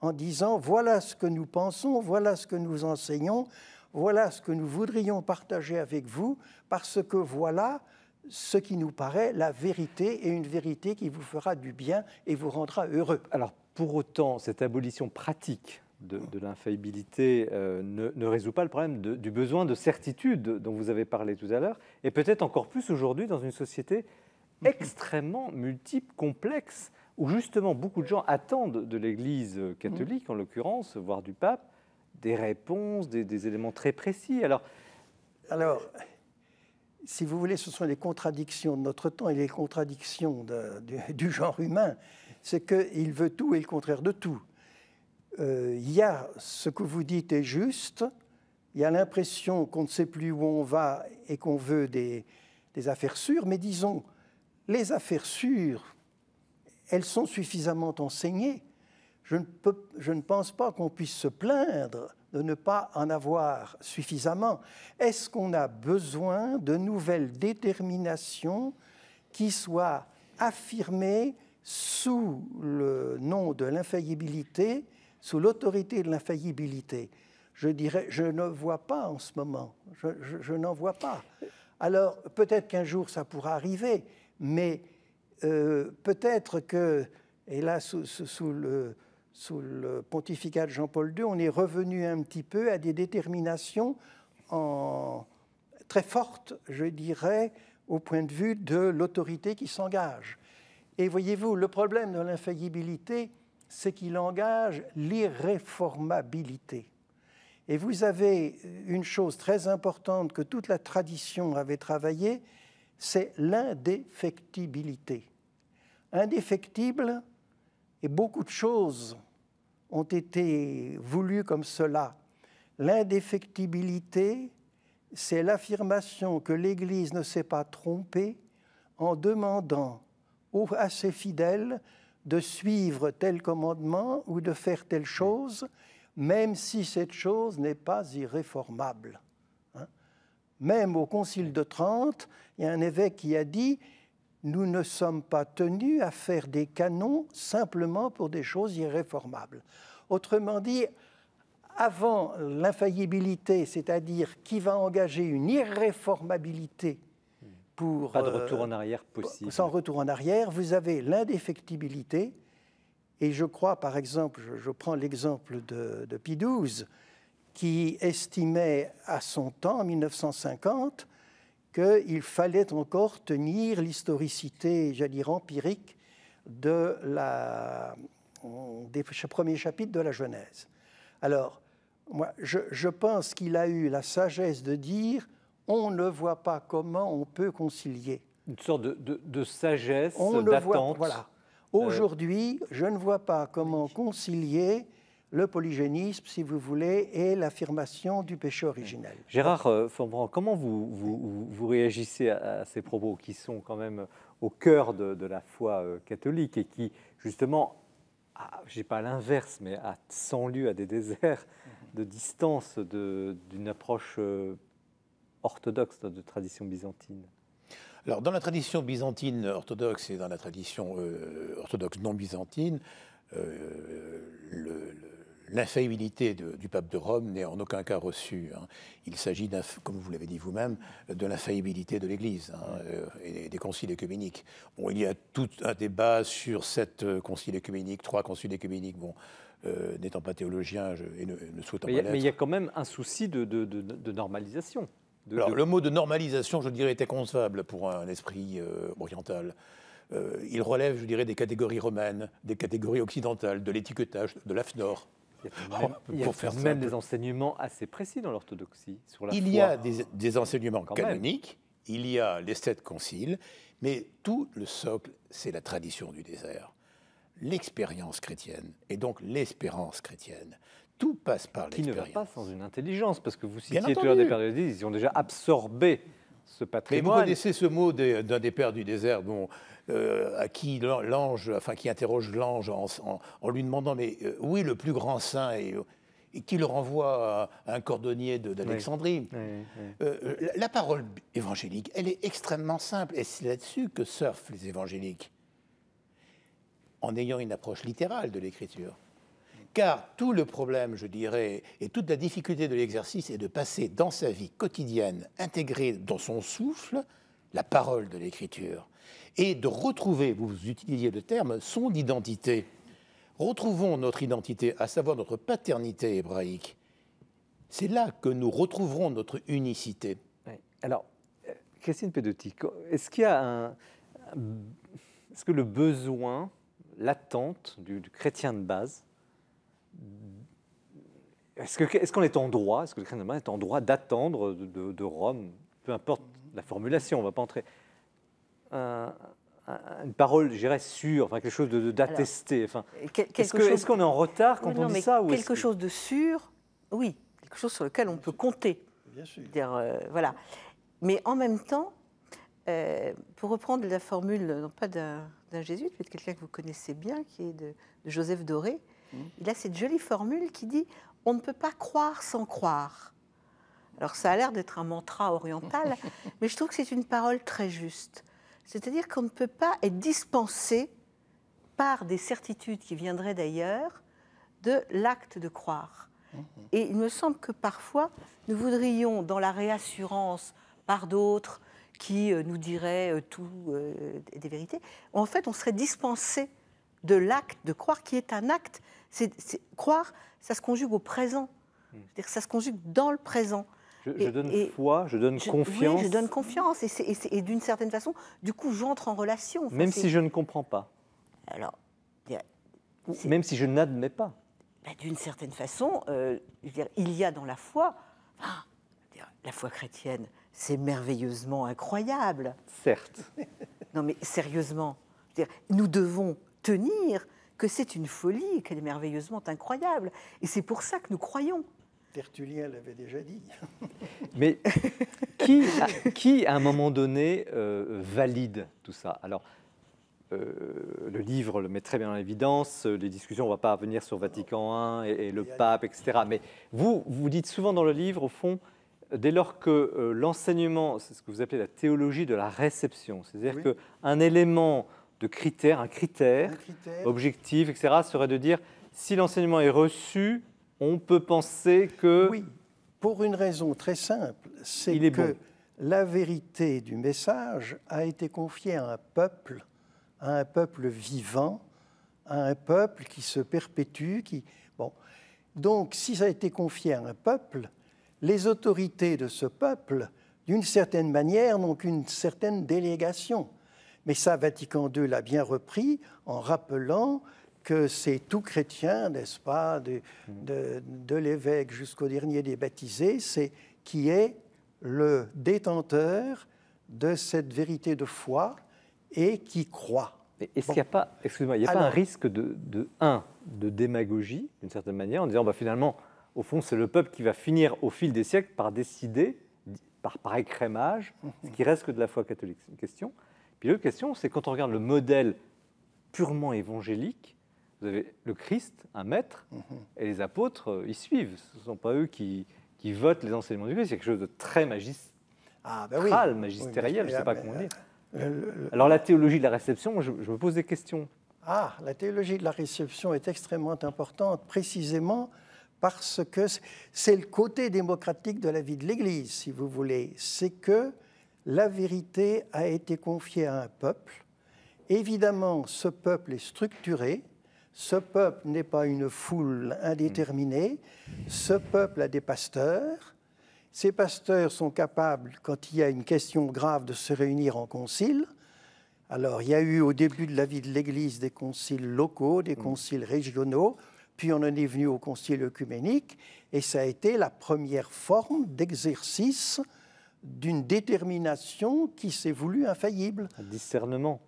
en disant voilà ce que nous pensons, voilà ce que nous enseignons, voilà ce que nous voudrions partager avec vous, parce que voilà ce qui nous paraît la vérité et une vérité qui vous fera du bien et vous rendra heureux. Alors pour autant, cette abolition pratique de, l'infaillibilité euh, ne, résout pas le problème du besoin de certitude dont vous avez parlé tout à l'heure, et peut-être encore plus aujourd'hui dans une société extrêmement multiple, complexe, où justement beaucoup de gens attendent de l'Église catholique, mm. en l'occurrence, voire du pape, des réponses, des, des éléments très précis. Alors, Alors si vous voulez, ce sont les contradictions de notre temps et les contradictions du genre humain. C'est qu'il veut tout et le contraire de tout. Euh, il y a ce que vous dites est juste, il y a l'impression qu'on ne sait plus où on va et qu'on veut des, affaires sûres, mais disons, les affaires sûres, elles sont suffisamment enseignées. Je ne, peux, je ne pense pas qu'on puisse se plaindre de ne pas en avoir suffisamment Est-ce qu'on a besoin de nouvelles déterminations qui soient affirmées sous le nom de l'infaillibilité, sous l'autorité de l'infaillibilité Je dirais, je ne vois pas en ce moment, je, n'en vois pas. Alors peut-être qu'un jour ça pourra arriver, mais euh, peut-être que, et là sous le sous le pontificat de Jean-Paul II, on est revenu un petit peu à des déterminations très fortes, je dirais, au point de vue de l'autorité qui s'engage. Et voyez-vous, le problème de l'infaillibilité, c'est qu'il engage l'irréformabilité. Et vous avez une chose très importante que toute la tradition avait travaillée, c'est l'indéfectibilité. Indéfectible, et beaucoup de choses ont été voulues comme cela. L'indéfectibilité, c'est l'affirmation que l'Église ne s'est pas trompée en demandant aux, à ses fidèles de suivre tel commandement ou de faire telle chose, même si cette chose n'est pas irréformable. Hein. même au Concile de Trente, il y a un évêque qui a dit nous ne sommes pas tenus à faire des canons simplement pour des choses irréformables. Autrement dit, avant l'infaillibilité, c'est-à-dire qui va engager une irréformabilité pour... Pas de euh, retour en arrière possible. Sans retour en arrière, vous avez l'indéfectibilité. Et je crois, par exemple, je, prends l'exemple de, de Pie XII, qui estimait à son temps, en 1950, qu'il fallait encore tenir l'historicité, j'allais dire empirique, de la, des premiers chapitres de la Genèse. Alors, moi, je, pense qu'il a eu la sagesse de dire on ne voit pas comment on peut concilier. Une sorte de, sagesse, d'attente. Euh, Aujourd'hui, je ne vois pas comment concilier le polygénisme, si vous voulez, et l'affirmation du péché originel. Gérard euh, Fombran, comment vous, réagissez à, ces propos qui sont quand même au cœur de, la foi euh, catholique et qui, justement, j'ai pas l'inverse, mais à 100 lieues, à des déserts mhm. de distance d'une approche euh, orthodoxe de tradition byzantine alors, dans la tradition byzantine orthodoxe et dans la tradition orthodoxe non byzantine, le l'infaillibilité du pape de Rome n'est en aucun cas reçue. Hein. Il s'agit, comme vous l'avez dit vous-même, de l'infaillibilité de l'Église hein, euh, et des conciles écuméniques. Bon, il y a tout un débat sur sept euh, conciles écuméniques, trois conciles écuméniques. Bon, euh, n'étant pas théologien je, et ne, souhaite souhaitant pas Mais il y a quand même un souci de, de, normalisation. Alors, le mot de normalisation, je dirais, était concevable pour un esprit oriental. il relève, je dirais, des catégories romaines, des catégories occidentales, de l'étiquetage, de l'AFNOR. Il y a oh, même, même des enseignements assez précis dans l'orthodoxie sur la Il y a des, enseignements canoniques, il y a les sept conciles, mais tout le socle, c'est la tradition du désert, l'expérience chrétienne et donc l'espérance chrétienne. Tout passe par l'expérience. Qui ne va pas sans une intelligence, parce que vous citiez tout à l'heure des périodistes, ils ont déjà absorbé ce patrimoine. Mais vous connaissez ce mot d'un des, pères du désert euh, à qui l'ange, enfin qui interroge l'ange en, lui demandant mais euh, oui le plus grand saint et, qui le renvoie à, un cordonnier d'Alexandrie. Euh, la, parole évangélique, elle est extrêmement simple et c'est là-dessus que surfent les évangéliques en ayant une approche littérale de l'écriture car tout le problème, je dirais, et toute la difficulté de l'exercice est de passer dans sa vie quotidienne, intégrer dans son souffle, la parole de l'écriture, et de retrouver, vous utilisiez le terme, son identité. Retrouvons notre identité, à savoir notre paternité hébraïque. C'est là que nous retrouverons notre unicité. Alors, euh, Christine Pedotti, est-ce qu'il y a un... Est-ce que le besoin, l'attente du chrétien de base, est-ce qu'on est, en droit, est-ce que le Kremlin est en droit d'attendre de, Rome, peu importe la formulation, on ne va pas entrer, une parole, je dirais, sûre, enfin quelque chose d'attesté. Enfin, est-ce qu'on est, en retard quand on dit ça ou Quelque chose de sûr, oui, quelque chose sur lequel on peut compter. Bien sûr. Dire, euh, voilà. Mais en même temps, euh, pour reprendre la formule, non pas d'un jésuite, mais de quelqu'un que vous connaissez bien, qui est de, Joseph Doré, mmh. il a cette jolie formule qui dit on ne peut pas croire sans croire. Alors ça a l'air d'être un mantra oriental, mais je trouve que c'est une parole très juste. C'est-à-dire qu'on ne peut pas être dispensé par des certitudes qui viendraient d'ailleurs de l'acte de croire. Mhm. Et il me semble que parfois, nous voudrions, dans la réassurance par d'autres qui euh, nous diraient euh, tout euh, des vérités, en fait, on serait dispensé de l'acte de croire qui est un acte. C'est, croire, ça se conjugue au présent. Hmm. -dire ça se conjugue dans le présent. Je, je donne foi, je donne confiance. Oui, je donne confiance. Et, d'une certaine façon, du coup, j'entre en relation. Même si je ne comprends pas. Alors. Même si je n'admets pas. Bah, d'une certaine façon, euh, dire, il y a dans la foi. la foi chrétienne, c'est merveilleusement incroyable. Certes. non, mais sérieusement, nous devons tenir que c'est une folie qu'elle est merveilleusement incroyable. Et c'est pour ça que nous croyons. Tertullien l'avait déjà dit. Mais qui, qui, à un moment donné, euh, valide tout ça Alors, euh, le livre le met très bien en évidence, les discussions, on ne va pas venir sur Vatican I et, le pape, etc. Mais vous, vous dites souvent dans le livre, au fond, dès lors que euh, l'enseignement, c'est ce que vous appelez la théologie de la réception, c'est-à-dire qu'un élément de critères, un critère, objectif, etc., serait de dire si l'enseignement est reçu, on peut penser que. Oui, pour une raison très simple, c'est que la vérité du message a été confiée à un peuple, à un peuple vivant, à un peuple qui se perpétue, qui. Bon. Donc, si ça a été confié à un peuple, les autorités de ce peuple, d'une certaine manière, n'ont qu'une certaine délégation mais ça, Vatican II l'a bien repris en rappelant que c'est tout chrétien, n'est-ce pas, mm. de, l'évêque jusqu'au dernier des baptisés, c'est qui est le détenteur de cette vérité de foi et qui croit. Est-ce qu'il n'y a pas, excusez-moi, il y a pas un risque de, un, de démagogie, d'une certaine manière, en disant bah, finalement, au fond, c'est le peuple qui va finir au fil des siècles par décider, par, par écrémage, mm-hmm. ce qui reste que de la foi catholique. C'est une question. Puis l'autre question, c'est quand on regarde le modèle purement évangélique, vous avez le Christ, un maître, mhm. et les apôtres, euh, ils suivent. Ce ne sont pas eux qui, votent les enseignements du Christ. C'est quelque chose de très magistral, ah, bah magistériel, je ne sais pas ah, comment dire. Euh, Alors la théologie de la réception, je, je, me pose des questions. Ah, la théologie de la réception est extrêmement importante, précisément parce que c'est le côté démocratique de la vie de l'Église, si vous voulez. C'est que la vérité a été confiée à un peuple. Évidemment, ce peuple est structuré, ce peuple n'est pas une foule indéterminée, ce peuple a des pasteurs, ces pasteurs sont capables, quand il y a une question grave, de se réunir en concile. Alors, il y a eu au début de la vie de l'Église des conciles locaux, des mm. conciles régionaux, puis on en est venu au concile œcuménique, et ça a été la première forme d'exercice d'une détermination qui s'est voulue infaillible. Un discernement.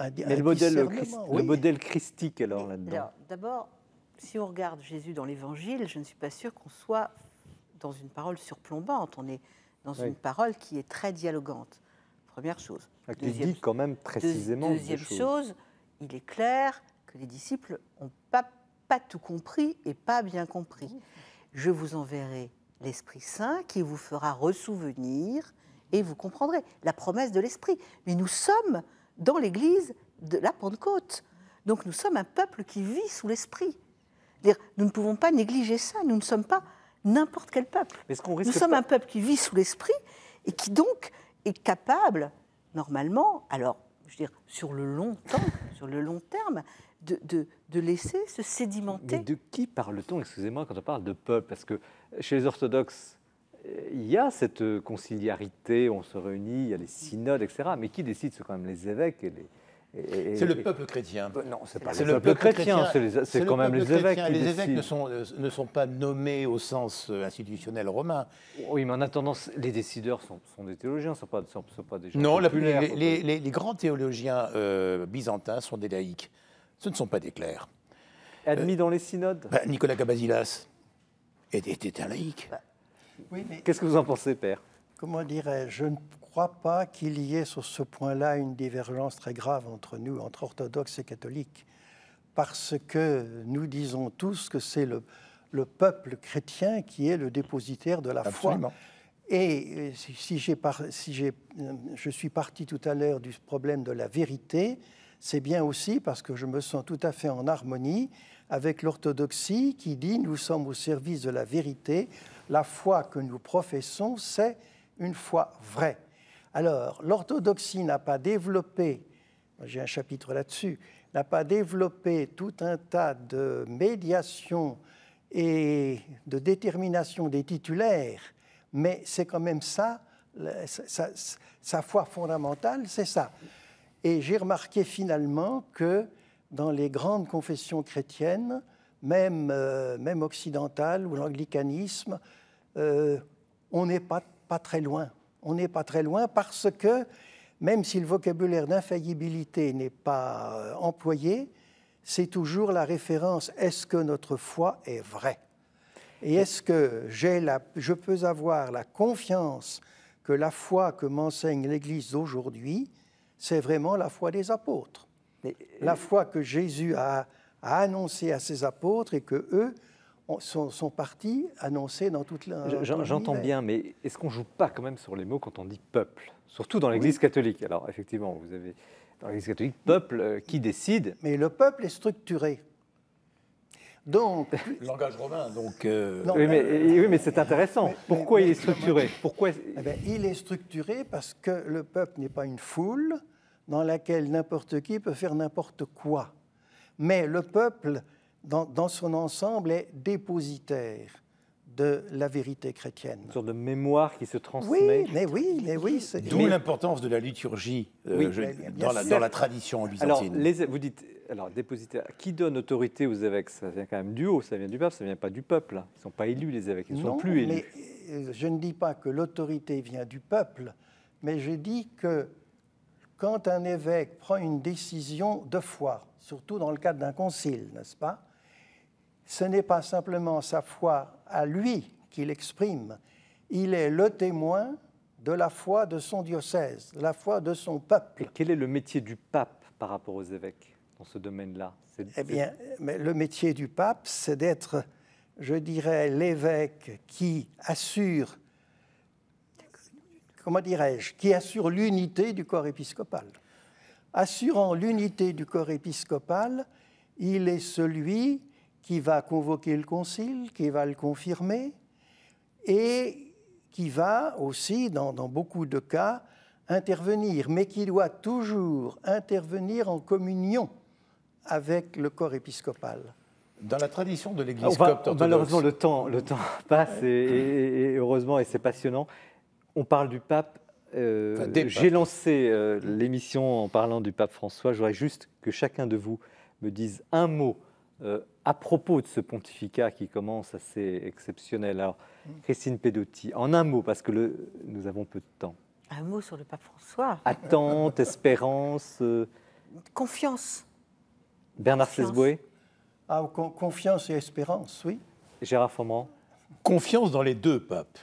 Mais le, modèle christique, alors, là-dedans D'abord, si on regarde Jésus dans l'Évangile, je ne suis pas sûr qu'on soit dans une parole surplombante. On est dans une parole qui est très dialogante. Première chose. Ah, il dit quand même précisément. Deuxième chose, il est clair que les disciples n'ont pas tout compris et pas bien compris. Je vous enverrai l'Esprit Saint qui vous fera ressouvenir et vous comprendrez la promesse de l'Esprit. Mais nous sommes dans l'Église de la Pentecôte. Donc nous sommes un peuple qui vit sous l'Esprit. Nous ne pouvons pas négliger ça. Nous ne sommes pas n'importe quel peuple. nous sommes un peuple qui vit sous l'Esprit et qui donc est capable, normalement, alors je dire sur le long sur le long terme, de, laisser se sédimenter. Mais de qui parle-t-on, excusez-moi, quand on parle de peuple Parce que chez les orthodoxes, il y a cette euh, conciliarité, on se réunit, il y a les synodes, etc. Mais qui décide C'est quand même les évêques et les, c'est le peuple chrétien. Euh, non, c'est pas le, peuple, chrétien, c'est quand même les évêques. Les évêques euh, ne sont, pas nommés au sens institutionnel romain. Oui, mais en attendant, les décideurs sont, des théologiens, ne sont pas, des gens. Non, les, grands théologiens byzantins sont des laïcs ce ne sont pas des clercs. Admis dans les synodes bah, Nicolas Cabasilas était un laïc. Bah, qu'est-ce que vous en pensez, père Comment dirais-je Je ne crois pas qu'il y ait sur ce point-là une divergence très grave entre nous, entre orthodoxes et catholiques, parce que nous disons tous que c'est le, peuple chrétien qui est le dépositaire de la foi. Et euh, si, si euh, je suis parti tout à l'heure du problème de la vérité, c'est bien aussi parce que je me sens tout à fait en harmonie avec l'orthodoxie qui dit nous sommes au service de la vérité, la foi que nous professons, c'est une foi vraie. Alors, l'orthodoxie n'a pas développé, j'ai un chapitre là-dessus, n'a pas développé tout un tas de médiations et de détermination des titulaires, mais c'est quand même ça, sa foi fondamentale, c'est ça. Et j'ai remarqué finalement que dans les grandes confessions chrétiennes, même, euh, même occidentales ou l'anglicanisme, euh, on n'est pas, pas très loin. On n'est pas très loin parce que, même si le vocabulaire d'infaillibilité n'est pas euh, employé, c'est toujours la référence est-ce que notre foi est vraie Et est-ce que la, je peux avoir la confiance que la foi que m'enseigne l'Église aujourd'hui, c'est vraiment la foi des apôtres. la euh, foi que Jésus a, annoncée à ses apôtres et que eux sont, partis annoncer dans toute la. J'entends bien, mais est-ce qu'on ne joue pas quand même sur les mots quand on dit peuple, surtout dans l'Église catholique Alors effectivement, vous avez dans l'Église catholique peuple euh, qui décide. Mais le peuple est structuré. Donc, langage romain, donc. Euh, euh, oui, mais, c'est intéressant. Pourquoi il est structuré Pourquoi eh ben, Il est structuré parce que le peuple n'est pas une foule dans laquelle n'importe qui peut faire n'importe quoi. Mais le peuple, dans son ensemble, est dépositaire de la vérité chrétienne. Une sorte de mémoire qui se transmet. Oui, mais oui, mais oui. C'est... D'où l'importance de la liturgie euh, dans, la, tradition byzantine. Alors, vous dites, alors, dépositaire, qui donne autorité aux évêques Ça vient quand même du haut, ça vient du pape. ça vient pas du peuple. Ils sont pas élus, les évêques, ils ne sont plus élus. Mais euh, je ne dis pas que l'autorité vient du peuple, mais je dis que quand un évêque prend une décision de foi, surtout dans le cadre d'un concile, n'est-ce pas ce n'est pas simplement sa foi à lui qu'il exprime, il est le témoin de la foi de son diocèse, la foi de son peuple. Et quel est le métier du pape par rapport aux évêques dans ce domaine-là Eh bien, mais le métier du pape, c'est d'être, je dirais, l'évêque qui assure, comment dirais-je, qui assure l'unité du corps épiscopal. Assurant l'unité du corps épiscopal, il est celui qui va convoquer le concile, qui va le confirmer, et qui va aussi, dans, beaucoup de cas, intervenir, mais qui doit toujours intervenir en communion avec le corps épiscopal. Dans la tradition de l'Église ah, copte Malheureusement, le temps, le temps passe, et, heureusement, et c'est passionnant. On parle du pape. Euh, j'ai lancé euh, l'émission en parlant du pape François. J'aurais juste que chacun de vous me dise un mot euh, à propos de ce pontificat qui commence assez exceptionnel. Alors, mm. Christine Pedotti, en un mot, parce que nous avons peu de temps. Un mot sur le pape François. Attente, espérance. Euh, confiance. Bernard Sesboué ah, Confiance et espérance, oui. Gérard Fomand. Confiance dans les deux papes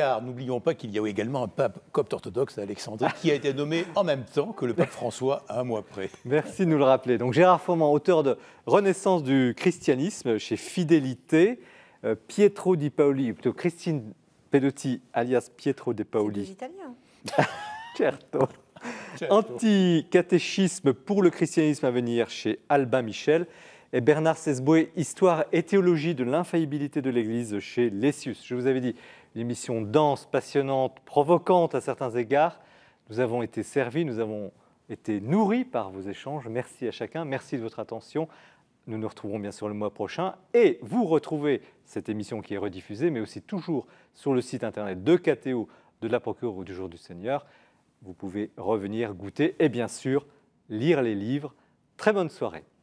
car n'oublions pas qu'il y a également un pape copte orthodoxe à Alexandrie qui a été nommé en même temps que le pape François un mois après. Merci de nous le rappeler. Donc Gérard Forman, auteur de Renaissance du christianisme chez Fidélité, euh, Pietro Di Paoli, plutôt Christine Pedotti alias Pietro Di Paoli. C'est italien. Certo. Anti-catéchisme pour le christianisme à venir chez Albin Michel et Bernard Sesboué, Histoire et théologie de l'infaillibilité de l'Église chez Lessius. Je vous avais dit, L'émission émission dense, passionnante, provocante à certains égards. Nous avons été servis, nous avons été nourris par vos échanges. Merci à chacun, merci de votre attention. Nous nous retrouverons bien sûr le mois prochain et vous retrouvez cette émission qui est rediffusée, mais aussi toujours sur le site internet de KTO, de la Procure ou du Jour du Seigneur. Vous pouvez revenir goûter et bien sûr lire les livres. Très bonne soirée.